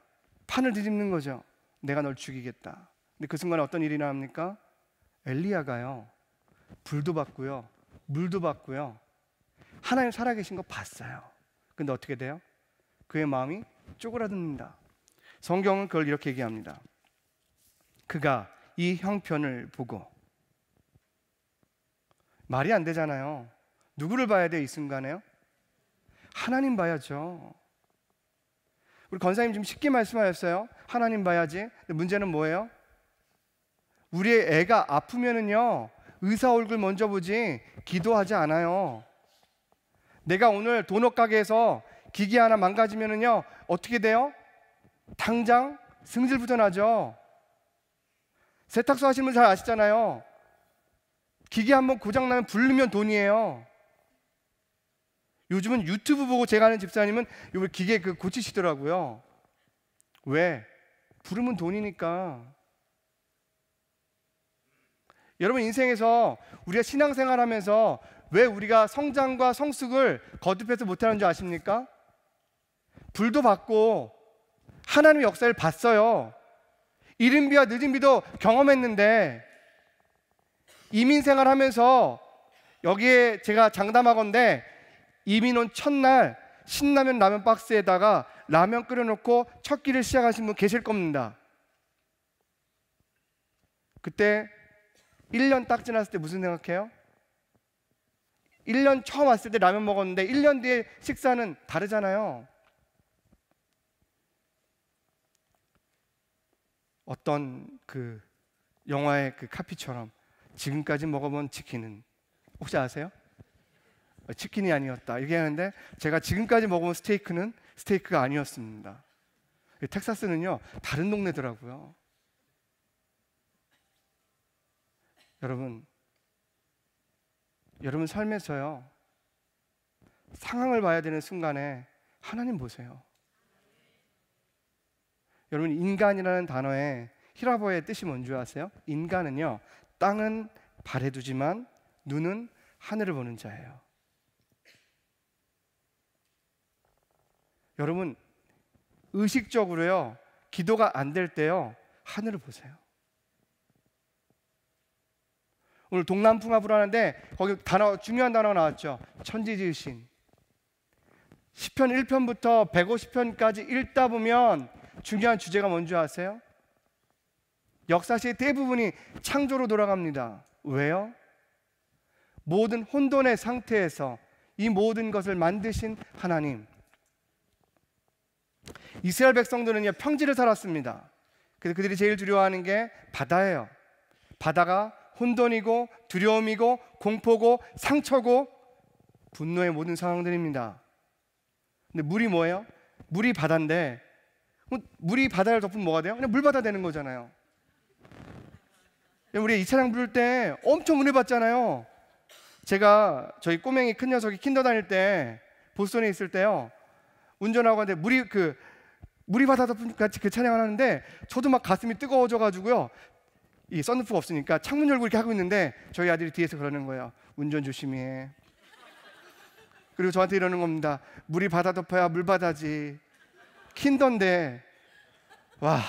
판을 뒤집는 거죠. 내가 널 죽이겠다. 근데 그 순간에 어떤 일이 일어납니까? 엘리야가요. 불도 봤고요. 물도 봤고요. 하나님 살아계신 거 봤어요. 근데 어떻게 돼요? 그의 마음이 쪼그라듭니다. 성경은 그걸 이렇게 얘기합니다. 그가 이 형편을 보고 말이 안 되잖아요. 누구를 봐야 돼 이 순간에요? 하나님 봐야죠. 우리 권사님 지금 쉽게 말씀하셨어요. 하나님 봐야지. 문제는 뭐예요? 우리 애가 아프면은요, 의사 얼굴 먼저 보지 기도하지 않아요. 내가 오늘 도넛 가게에서 기계 하나 망가지면은요, 어떻게 돼요? 당장 승질부터 나죠. 세탁소 하시는 분 잘 아시잖아요. 기계 한번 고장 나면 불르면 돈이에요. 요즘은 유튜브 보고 제가 아는 집사님은 요 기계 그 고치시더라고요. 왜? 부르면 돈이니까. 여러분 인생에서 우리가 신앙생활하면서 왜 우리가 성장과 성숙을 거듭해서 못하는 줄 아십니까? 불도 받고 하나님의 역사를 봤어요. 이른 비와 늦은 비도 경험했는데 이민 생활하면서 여기에 제가 장담하건데 이민 온 첫날 신라면 라면 박스에다가 라면 끓여놓고 첫 끼를 시작하신 분 계실 겁니다. 그때 1년 딱 지났을 때 무슨 생각해요? 1년 처음 왔을 때 라면 먹었는데 1년 뒤에 식사는 다르잖아요. 어떤 그 영화의 그 카피처럼 지금까지 먹어본 치킨은 혹시 아세요? 치킨이 아니었다. 얘게하는데 제가 지금까지 먹어본 스테이크는 스테이크가 아니었습니다. 텍사스는요 다른 동네더라고요. 여러분, 여러분 삶에서요, 상황을 봐야 되는 순간에 하나님 보세요. 여러분, 인간이라는 단어의 히라보의 뜻이 뭔지 아세요? 인간은요, 땅은 발에 두지만 눈은 하늘을 보는 자예요. 여러분, 의식적으로요, 기도가 안 될 때요, 하늘을 보세요. 오늘 동남풍화 불하는데 거기 단어 중요한 단어가 나왔죠. 천지지으신. 0편 1편부터 150편까지 읽다 보면 중요한 주제가 뭔지 아세요? 역사시 대부분이 창조로 돌아갑니다. 왜요? 모든 혼돈의 상태에서 이 모든 것을 만드신 하나님. 이스라엘 백성들은 평지를 살았습니다. 그래서 그들이 제일 두려워하는 게 바다예요. 바다가 혼돈이고 두려움이고 공포고 상처고 분노의 모든 상황들입니다. 근데 물이 뭐예요? 물이 바다인데 뭐 물이 바다를 덮으면 뭐가 돼요? 그냥 물바다 되는 거잖아요. 우리 이 차량 부를 때 엄청 은혜 받잖아요. 제가 저희 꼬맹이 큰 녀석이 킨더 다닐 때 보스턴에 있을 때요 운전하고 하는데 물이 그 물이 바다 덮은 같이 그 차량을 하는데 저도 막 가슴이 뜨거워져 가지고요 이 썬루프가 없으니까 창문 열고 이렇게 하고 있는데 저희 아들이 뒤에서 그러는 거예요. 운전 조심히 해. 그리고 저한테 이러는 겁니다. 물이 바다 덮어야 물바다지. 킨던데. 와.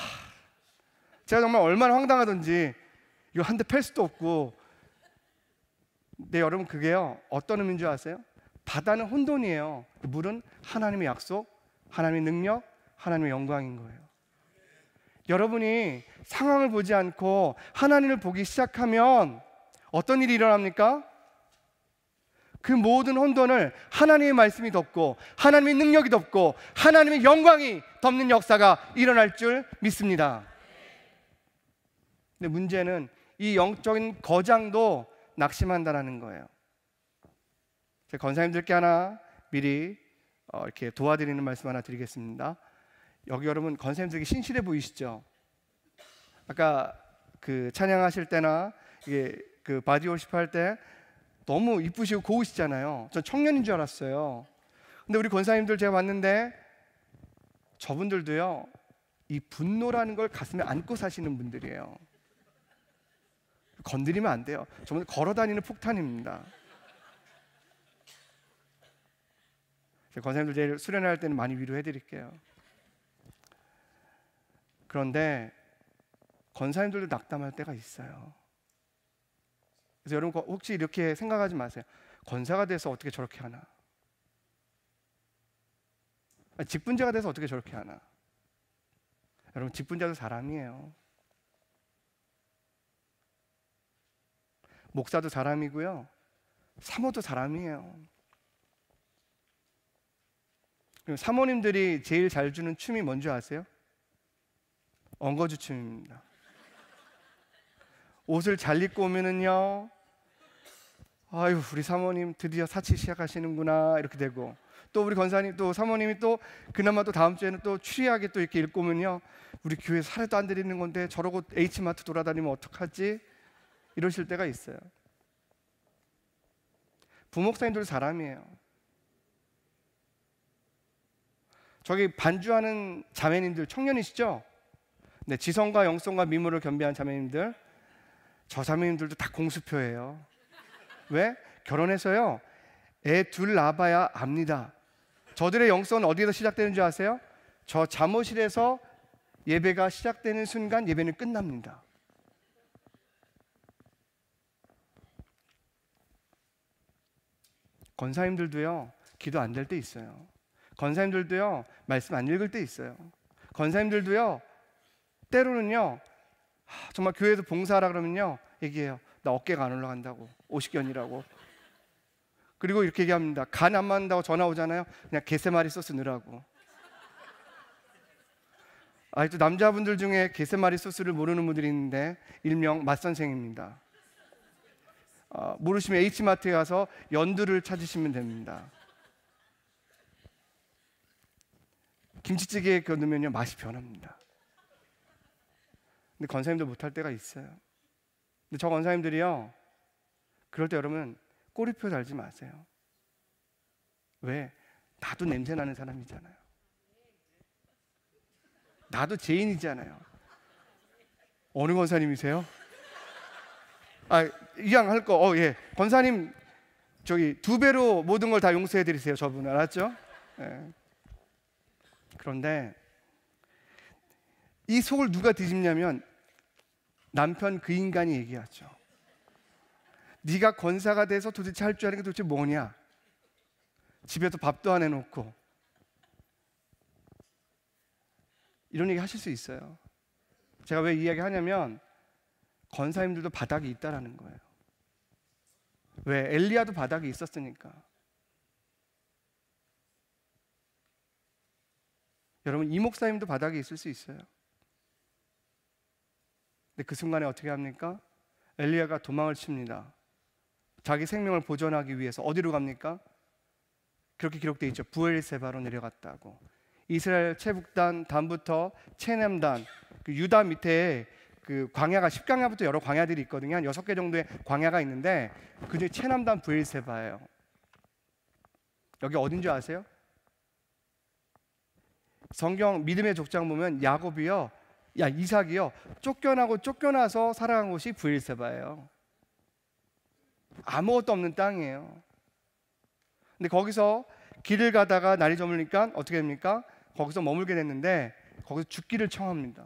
제가 정말 얼마나 황당하던지 이거 한 대 팰 수도 없고. 네, 여러분 그게요. 어떤 의미인 줄 아세요? 바다는 혼돈이에요. 물은 하나님의 약속, 하나님의 능력, 하나님의 영광인 거예요. 여러분이 상황을 보지 않고 하나님을 보기 시작하면 어떤 일이 일어납니까? 그 모든 혼돈을 하나님의 말씀이 덮고 하나님의 능력이 덮고 하나님의 영광이 덮는 역사가 일어날 줄 믿습니다. 근데 문제는 이 영적인 거장도 낙심한다라는 거예요. 제 권사님들께 하나 미리 어, 이렇게 도와드리는 말씀 하나 드리겠습니다. 여기 여러분 건쌤 되게 신실해 보이시죠? 아까 그 찬양하실 때나 이게 그 바디 워십 할때 너무 이쁘시고 고우시잖아요. 전 청년인 줄 알았어요. 근데 우리 권사님들 제가 봤는데 저분들도요. 이 분노라는 걸 가슴에 안고 사시는 분들이에요. 건드리면 안 돼요. 저분 걸어 다니는 폭탄입니다. 권사님들 제일 수련할 때는 많이 위로해 드릴게요. 그런데 권사님들도 낙담할 때가 있어요. 그래서 여러분 혹시 이렇게 생각하지 마세요. 권사가 돼서 어떻게 저렇게 하나? 직분자가 돼서 어떻게 저렇게 하나? 여러분 직분자도 사람이에요. 목사도 사람이고요. 사모도 사람이에요. 사모님들이 제일 잘 주는 춤이 뭔지 아세요? 엉거주춤입니다. 옷을 잘 입고 오면은요, 아유 우리 사모님 드디어 사치 시작하시는구나 이렇게 되고 또 우리 권사님 또 사모님이 또 그나마 또 다음 주에는 또추하게또 이렇게 읽고 오면요, 우리 교회 사례도 안 드리는 건데 저러고 H 마트 돌아다니면 어떡하지? 이러실 때가 있어요. 부목사님들 사람이에요. 저기 반주하는 자매님들 청년이시죠? 근 네, 지성과 영성과 미모를 겸비한 자매님들 저 자매님들도 다 공수표예요. 왜? 결혼해서요. 애 둘 낳아봐야 압니다. 저들의 영성은 어디에서 시작되는 줄 아세요? 저 잠옷실에서 예배가 시작되는 순간 예배는 끝납니다. 권사님들도요. 기도 안 될 때 있어요. 권사님들도요. 말씀 안 읽을 때 있어요. 권사님들도요. 때로는요, 정말 교회에서 봉사하라 그러면요, 얘기해요. 나 어깨가 안 올라간다고, 오십견이라고. 그리고 이렇게 얘기합니다. 간 안 맞는다고 전화 오잖아요. 그냥 개세마리 소스 넣으라고. 아직도 남자분들 중에 개세마리 소스를 모르는 분들이 있는데 일명 맛선생입니다. 어, 모르시면 H마트에 가서 연두를 찾으시면 됩니다. 김치찌개에 넣으면 맛이 변합니다. 근데 권사님들 못할 때가 있어요. 근데 저 권사님들이요. 그럴 때 여러분 꼬리표 달지 마세요. 왜? 나도 냄새 나는 사람이잖아요. 나도 죄인이잖아요. 어느 권사님이세요? 아, 이왕 할 거, 어, 예. 권사님, 저기 두 배로 모든 걸 다 용서해 드리세요. 저분 알았죠? 예. 그런데 이 속을 누가 뒤집냐면 남편 그 인간이 얘기하죠. 네가 권사가 돼서 도대체 할 줄 아는 게 도대체 뭐냐? 집에서 밥도 안 해놓고 이런 얘기 하실 수 있어요. 제가 왜 이야기 하냐면 권사님들도 바닥이 있다라는 거예요. 왜 엘리야도 바닥이 있었으니까. 여러분 이 목사님도 바닥이 있을 수 있어요. 근데 그 순간에 어떻게 합니까? 엘리야가 도망을 칩니다. 자기 생명을 보존하기 위해서 어디로 갑니까? 그렇게 기록돼 있죠. 부엘세바로 내려갔다고. 이스라엘 최북단 단부터 체냄단 그 유다 밑에 그 광야가 십광야부터 여러 광야들이 있거든요. 한 여섯 개 정도의 광야가 있는데 그중에 체남단 부엘세바예요. 여기 어딘 줄 아세요? 성경 믿음의 족장 보면 야곱이요 야 이삭이요 쫓겨나고 쫓겨나서 살아간 곳이 브일세바예요. 아무것도 없는 땅이에요. 근데 거기서 길을 가다가 날이 저물니까 어떻게 됩니까? 거기서 머물게 됐는데 거기서 죽기를 청합니다.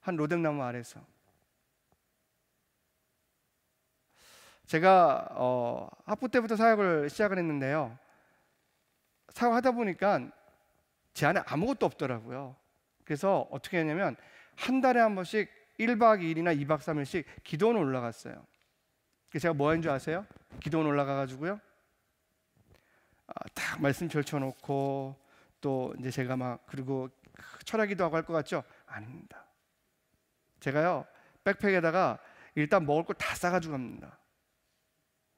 한 로뎀나무 아래서. 제가 어, 학부 때부터 사역을 시작을 했는데요. 사역하다 보니까 제 안에 아무것도 없더라고요. 그래서 어떻게 했냐면 한 달에 한 번씩 1박 2일이나 2박 3일씩 기도원 올라갔어요. 제가 뭐한줄 아세요? 기도원 올라가가지고요. 아, 딱 말씀 펼쳐놓고 또 이제 제가 막 그리고 철학기도 하고 할 것 같죠? 아닙니다. 제가요 백팩에다가 일단 먹을 걸다 싸가지고 갑니다.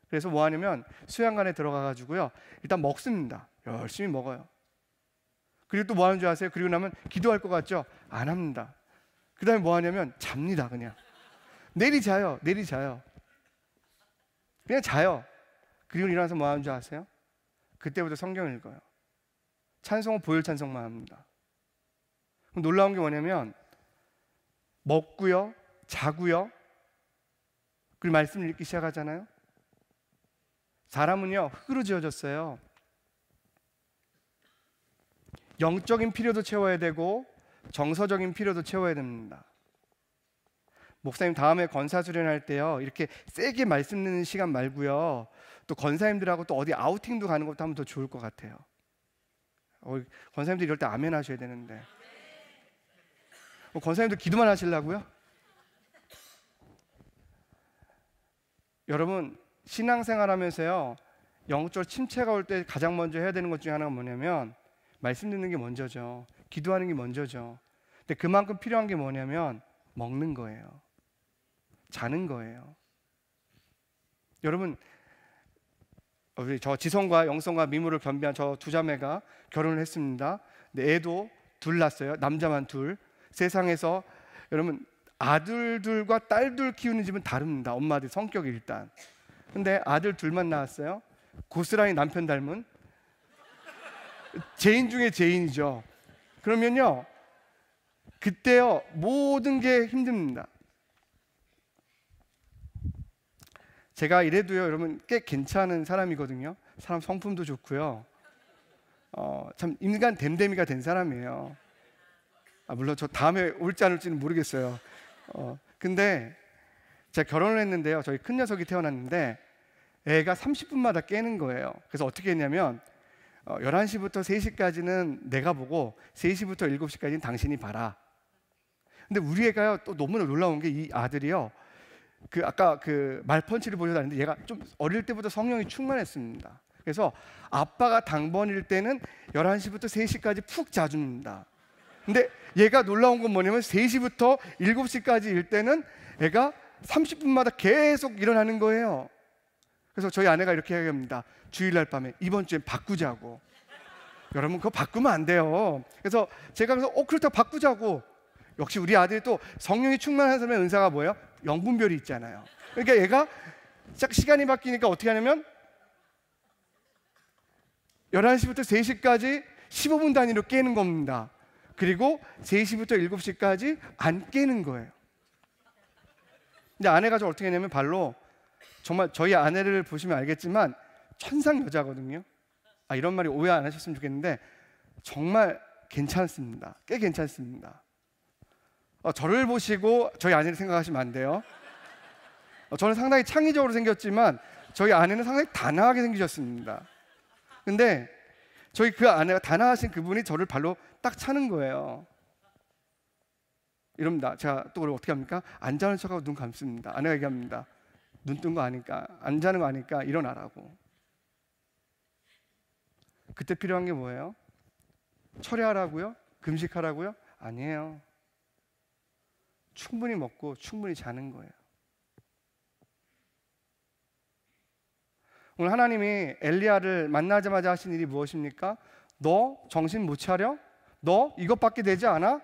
그래서 뭐 하냐면 수양관에 들어가가지고요 일단 먹습니다. 열심히 먹어요. 그리고 또 뭐 하는 줄 아세요? 그리고 나면 기도할 것 같죠? 안 합니다. 그 다음에 뭐 하냐면 잡니다, 그냥. 내리 자요, 내리 자요. 그냥 자요. 그리고 일어나서 뭐 하는 줄 아세요? 그때부터 성경 읽어요. 찬송은 보혈 찬송만 합니다. 놀라운 게 뭐냐면 먹고요, 자고요, 그리고 말씀 읽기 시작하잖아요. 사람은요 흙으로 지어졌어요. 영적인 필요도 채워야 되고 정서적인 필요도 채워야 됩니다. 목사님 다음에 권사 수련할 때요 이렇게 세게 말씀 드는 시간 말고요 또 권사님들하고 또 어디 아우팅도 가는 것도 하면 더 좋을 것 같아요. 어, 권사님들 이럴 때 아멘 하셔야 되는데 어, 권사님들 기도만 하시려고요? 여러분 신앙생활하면서요 영적 침체가 올 때 가장 먼저 해야 되는 것 중에 하나가 뭐냐면 말씀 듣는 게 먼저죠. 기도하는 게 먼저죠. 근데 그만큼 필요한 게 뭐냐면 먹는 거예요. 자는 거예요. 여러분 우리 저 지성과 영성과 미모를 겸비한 저 두 자매가 결혼을 했습니다. 근데 애도 둘 낳았어요. 남자만 둘. 세상에서 여러분 아들 들과딸들 키우는 집은 다릅니다. 엄마들 성격이 일단. 근데 아들 둘만 낳았어요. 고스란히 남편 닮은 제인 중에 제인이죠. 그러면요. 그때요. 모든 게 힘듭니다. 제가 이래도요. 여러분 꽤 괜찮은 사람이거든요. 사람 성품도 좋고요. 어, 참 인간 댐댐이가 된 사람이에요. 아, 물론 저 다음에 올지 안 올지는 모르겠어요. 어, 근데 제가 결혼을 했는데요. 저희 큰 녀석이 태어났는데 애가 30분마다 깨는 거예요. 그래서 어떻게 했냐면 어, 11시부터 3시까지는 내가 보고 3시부터 7시까지는 당신이 봐라. 근데 우리 애가요 또 너무 놀라운 게 이 아들이요. 그 아까 그 말펀치를 보여드는데 얘가 좀 어릴 때부터 성령이 충만했습니다. 그래서 아빠가 당번일 때는 11시부터 3시까지 푹 자줍니다. 근데 얘가 놀라운 건 뭐냐면 3시부터 7시까지 일 때는 애가 30분마다 계속 일어나는 거예요. 그래서 저희 아내가 이렇게 얘기합니다. 주일날 밤에 이번 주엔 바꾸자고. 여러분 그거 바꾸면 안 돼요. 그래서 제가 그래서 어 그렇다 바꾸자고. 역시 우리 아들이 또 성령이 충만한 사람의 은사가 뭐예요? 영분별이 있잖아요. 그러니까 얘가 딱 시간이 바뀌니까 어떻게 하냐면 11시부터 3시까지 15분 단위로 깨는 겁니다. 그리고 3시부터 7시까지 안 깨는 거예요. 근데 아내가 저 어떻게 했냐면 발로 정말 저희 아내를 보시면 알겠지만 천상 여자거든요. 아 이런 말이 오해 안 하셨으면 좋겠는데 정말 괜찮습니다. 꽤 괜찮습니다. 어, 저를 보시고 저희 아내를 생각하시면 안 돼요. 어, 저는 상당히 창의적으로 생겼지만 저희 아내는 상당히 단아하게 생기셨습니다. 근데 저희 그 아내가 단아하신 그분이 저를 발로 딱 차는 거예요. 이럽니다. 제가 또 그걸 어떻게 합니까? 안 자는 척하고 눈 감습니다. 아내가 얘기합니다. 눈뜬거 아니까 안 자는 거 아니까 일어나라고. 그때 필요한 게 뭐예요? 철회하라고요? 금식하라고요? 아니에요. 충분히 먹고 충분히 자는 거예요. 오늘 하나님이 엘리야를 만나자마자 하신 일이 무엇입니까? 너 정신 못 차려? 너 이것밖에 되지 않아?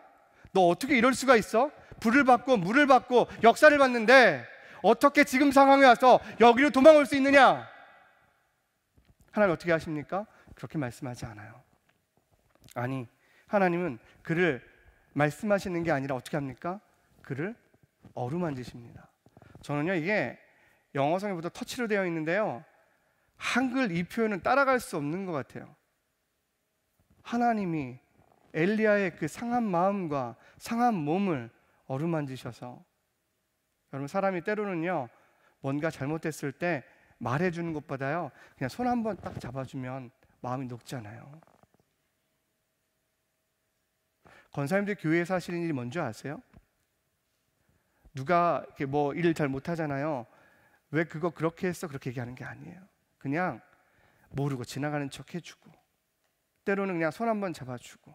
너 어떻게 이럴 수가 있어? 불을 받고 물을 받고 역사를 받는데 어떻게 지금 상황에 와서 여기로 도망올 수 있느냐? 하나님 어떻게 하십니까? 그렇게 말씀하지 않아요. 아니, 하나님은 그를 말씀하시는 게 아니라 어떻게 합니까? 그를 어루만지십니다. 저는요, 이게 영어성에 보다 터치로 되어 있는데요. 한글 이 표현은 따라갈 수 없는 것 같아요. 하나님이 엘리야의 그 상한 마음과 상한 몸을 어루만지셔서 여러분 사람이 때로는요 뭔가 잘못됐을 때 말해주는 것보다요 그냥 손 한 번 딱 잡아주면 마음이 녹잖아요. 권사님들 교회에서 하시는 일이 뭔지 아세요? 누가 이렇게 뭐 일을 잘 못하잖아요. 왜 그거 그렇게 했어? 그렇게 얘기하는 게 아니에요. 그냥 모르고 지나가는 척 해주고 때로는 그냥 손 한번 잡아주고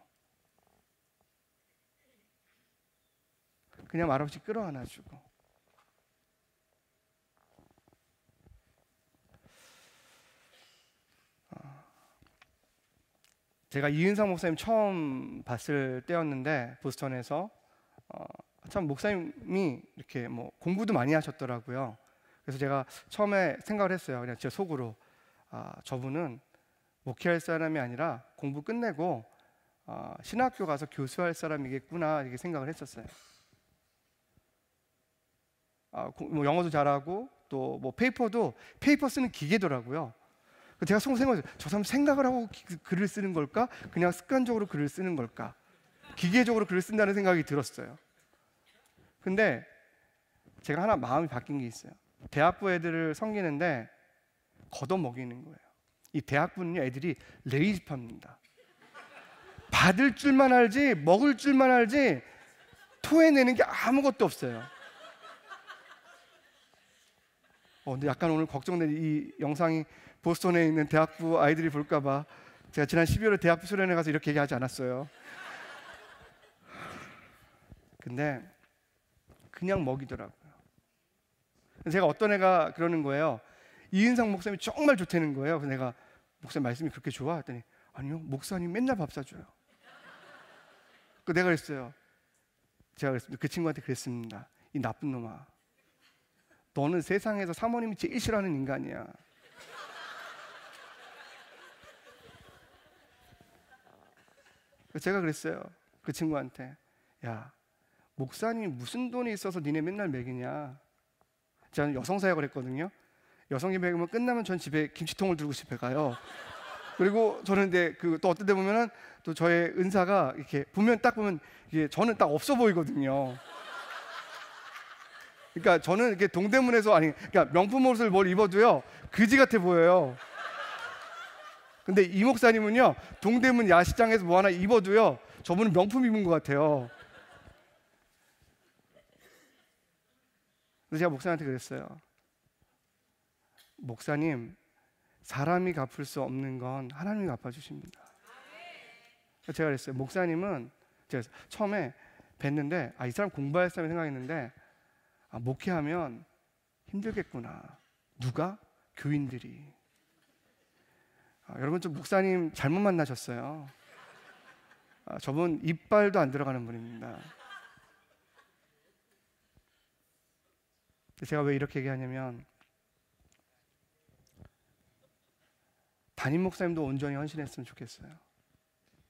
그냥 말없이 끌어안아주고 제가 이은상 목사님 처음 봤을 때였는데 보스턴에서 어, 참 목사님이 이렇게 뭐 공부도 많이 하셨더라고요. 그래서 제가 처음에 생각을 했어요. 그냥 제 속으로 아, 저분은 목회할 사람이 아니라 공부 끝내고 아, 신학교 가서 교수할 사람이겠구나 이렇게 생각을 했었어요. 아, 뭐 영어도 잘하고 또 뭐 페이퍼도 페이퍼 쓰는 기계더라고요. 그 제가 생각을 저 사람 생각을 하고 그 글을 쓰는 걸까? 그냥 습관적으로 글을 쓰는 걸까? 기계적으로 글을 쓴다는 생각이 들었어요. 근데 제가 하나 마음이 바뀐 게 있어요. 대학부 애들을 섬기는데 걷어먹이는 거예요. 이 대학부는요, 애들이 레이지팝니다. 받을 줄만 알지, 먹을 줄만 알지, 토해내는 게 아무것도 없어요. 어, 근데 약간 오늘 걱정된 이 영상이 보스턴에 있는 대학부 아이들이 볼까봐 제가 지난 12월에 대학부 수련회 가서 이렇게 얘기하지 않았어요. 근데 그냥 먹이더라고요. 제가 어떤 애가 그러는 거예요. 이은상 목사님이 정말 좋다는 거예요. 그래서 내가 목사님 말씀이 그렇게 좋아? 했더니 아니요, 목사님 맨날 밥 사줘요. 그 내가 그랬어요. 제가 그랬습니다. 그 친구한테 그랬습니다. 이 나쁜 놈아. 너는 세상에서 사모님이 제일 싫어하는 인간이야. 제가 그랬어요. 그 친구한테. 야, 목사님 무슨 돈이 있어서 니네 맨날 먹이냐. 제는 여성사역을 했거든요. 여성이 먹이면 끝나면 전 집에 김치통을 들고 집에 가요. 그리고 저는 이제 그 또 어떤 데 보면은 또 저의 은사가 이렇게 보면 딱 보면 이게 저는 딱 없어 보이거든요. 그러니까 저는 이렇게 동대문에서 아니 그러니까 명품 옷을 뭘 입어도요 그지 같아 보여요. 근데 이 목사님은요 동대문 야시장에서 뭐 하나 입어도요 저분은 명품 입은 것 같아요. 그래서 제가 목사님한테 그랬어요. 목사님 사람이 갚을 수 없는 건 하나님이 갚아주십니다. 제가 그랬어요. 목사님은 제가 처음에 뵀는데 아 이 사람 공부할 사람이 생각했는데 아, 목회하면 힘들겠구나. 누가 교인들이 아, 여러분 좀 목사님 잘못 만나셨어요. 아, 저분 이빨도 안 들어가는 분입니다. 제가 왜 이렇게 얘기하냐면 담임 목사님도 온전히 헌신했으면 좋겠어요.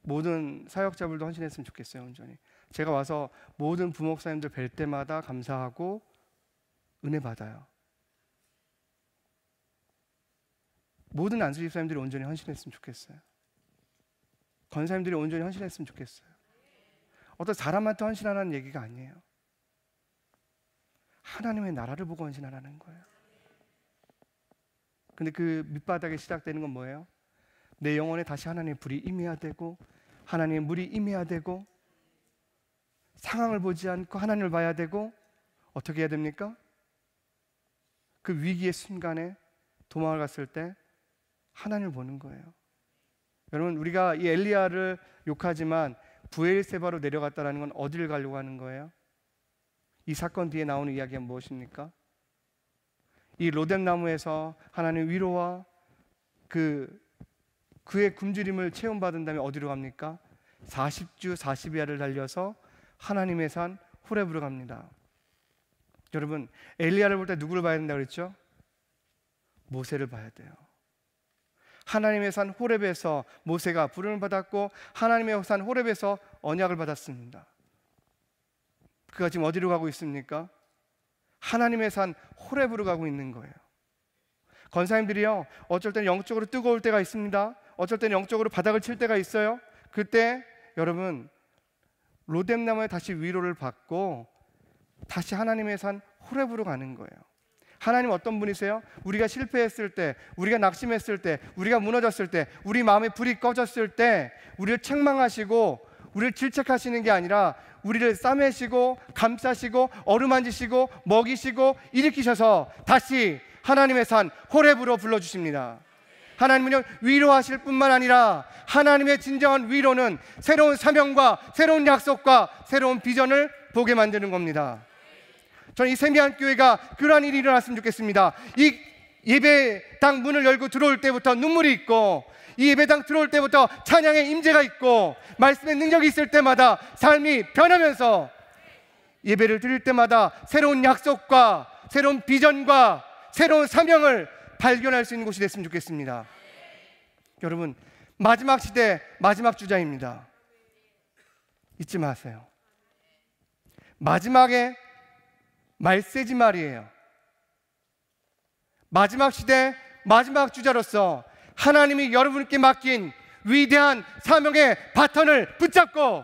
모든 사역자들도 헌신했으면 좋겠어요. 온전히. 제가 와서 모든 부목사님들 뵐 때마다 감사하고 은혜 받아요. 모든 안수 집사님들이 온전히 헌신했으면 좋겠어요. 권사님들이 온전히 헌신했으면 좋겠어요. 어떤 사람한테 헌신하라는 얘기가 아니에요. 하나님의 나라를 보고 헌신하라는 거예요. 근데 그 밑바닥에 시작되는 건 뭐예요? 내 영혼에 다시 하나님의 불이 임해야 되고 하나님의 물이 임해야 되고 상황을 보지 않고 하나님을 봐야 되고 어떻게 해야 됩니까? 그 위기의 순간에 도망을 갔을 때 하나님을 보는 거예요. 여러분 우리가 이 엘리야를 욕하지만 부엘세바로 내려갔다라는 건 어디를 가려고 하는 거예요? 이 사건 뒤에 나오는 이야기가 무엇입니까? 이 로뎀 나무에서 하나님 위로와 그 그의 굶주림을 체험받은 다음에 어디로 갑니까? 40주 40야를 달려서 하나님의 산 호렙으로 갑니다. 여러분 엘리야를 볼 때 누구를 봐야 된다 그랬죠? 모세를 봐야 돼요. 하나님의 산 호렙에서 모세가 부름을 받았고 하나님의 산 호렙에서 언약을 받았습니다. 그가 지금 어디로 가고 있습니까? 하나님의 산 호렙으로 가고 있는 거예요. 권사님들이요, 어쩔 때는 영적으로 뜨거울 때가 있습니다. 어쩔 때는 영적으로 바닥을 칠 때가 있어요. 그때 여러분 로뎀나무에 다시 위로를 받고 다시 하나님의 산 호렙으로 가는 거예요. 하나님 어떤 분이세요? 우리가 실패했을 때, 우리가 낙심했을 때, 우리가 무너졌을 때, 우리 마음에 불이 꺼졌을 때, 우리를 책망하시고, 우리를 질책하시는 게 아니라, 우리를 싸매시고, 감싸시고, 어루만지시고, 먹이시고, 일으키셔서 다시 하나님의 산 호랩으로 불러주십니다. 하나님은요 위로하실 뿐만 아니라 하나님의 진정한 위로는 새로운 사명과 새로운 약속과 새로운 비전을 보게 만드는 겁니다. 저는 이 세미한 교회가 그러한 일이 일어났으면 좋겠습니다. 이 예배당 문을 열고 들어올 때부터 눈물이 있고 이 예배당 들어올 때부터 찬양의 임재가 있고 말씀의 능력이 있을 때마다 삶이 변하면서 예배를 드릴 때마다 새로운 약속과 새로운 비전과 새로운 사명을 발견할 수 있는 곳이 됐으면 좋겠습니다. 여러분 마지막 시대 마지막 주자입니다. 잊지 마세요. 마지막에 말세지 말이에요. 마지막 시대 마지막 주자로서 하나님이 여러분께 맡긴 위대한 사명의 바턴을 붙잡고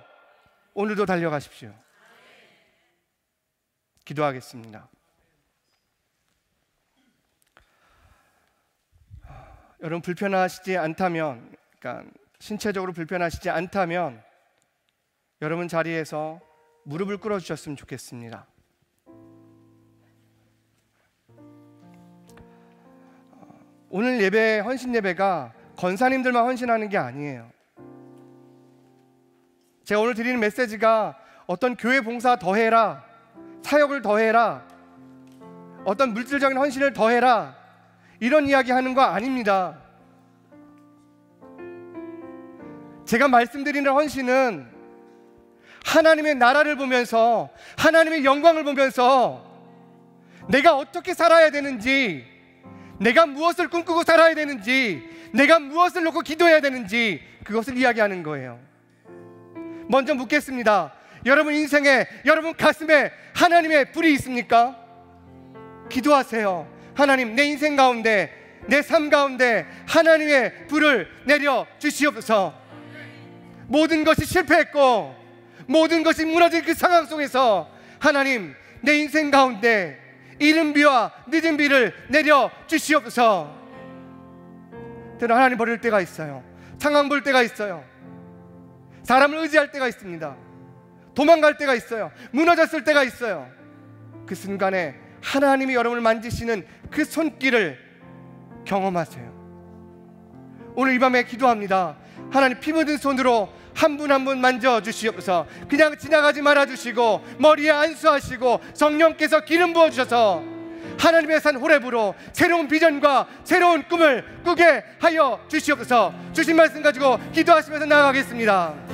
오늘도 달려가십시오. 기도하겠습니다. 여러분 불편하시지 않다면, 그러니까 신체적으로 불편하시지 않다면 여러분 자리에서 무릎을 꿇어 주셨으면 좋겠습니다. 오늘 예배 헌신 예배가 건사님들만 헌신하는 게 아니에요. 제가 오늘 드리는 메시지가 어떤 교회 봉사 더해라, 사역을 더해라, 어떤 물질적인 헌신을 더해라 이런 이야기 하는 거 아닙니다. 제가 말씀드리는 헌신은 하나님의 나라를 보면서 하나님의 영광을 보면서 내가 어떻게 살아야 되는지 내가 무엇을 꿈꾸고 살아야 되는지, 내가 무엇을 놓고 기도해야 되는지 그것을 이야기하는 거예요. 먼저 묻겠습니다. 여러분 인생에, 여러분 가슴에 하나님의 불이 있습니까? 기도하세요. 하나님, 내 인생 가운데, 내 삶 가운데 하나님의 불을 내려 주시옵소서. 모든 것이 실패했고, 모든 것이 무너진 그 상황 속에서 하나님, 내 인생 가운데 이른 비와 늦은 비를 내려 주시옵소서. 때로 하나님 버릴 때가 있어요. 상황 볼 때가 있어요. 사람을 의지할 때가 있습니다. 도망갈 때가 있어요. 무너졌을 때가 있어요. 그 순간에 하나님이 여러분을 만지시는 그 손길을 경험하세요. 오늘 이 밤에 기도합니다. 하나님 피 묻은 손으로 한분한분 만져 주시옵소서. 그냥 지나가지 말아 주시고 머리에 안수하시고 성령께서 기름 부어 주셔서 하나님의 산 호랩으로 새로운 비전과 새로운 꿈을 꾸게 하여 주시옵소서. 주신 말씀 가지고 기도하시면서 나아가겠습니다.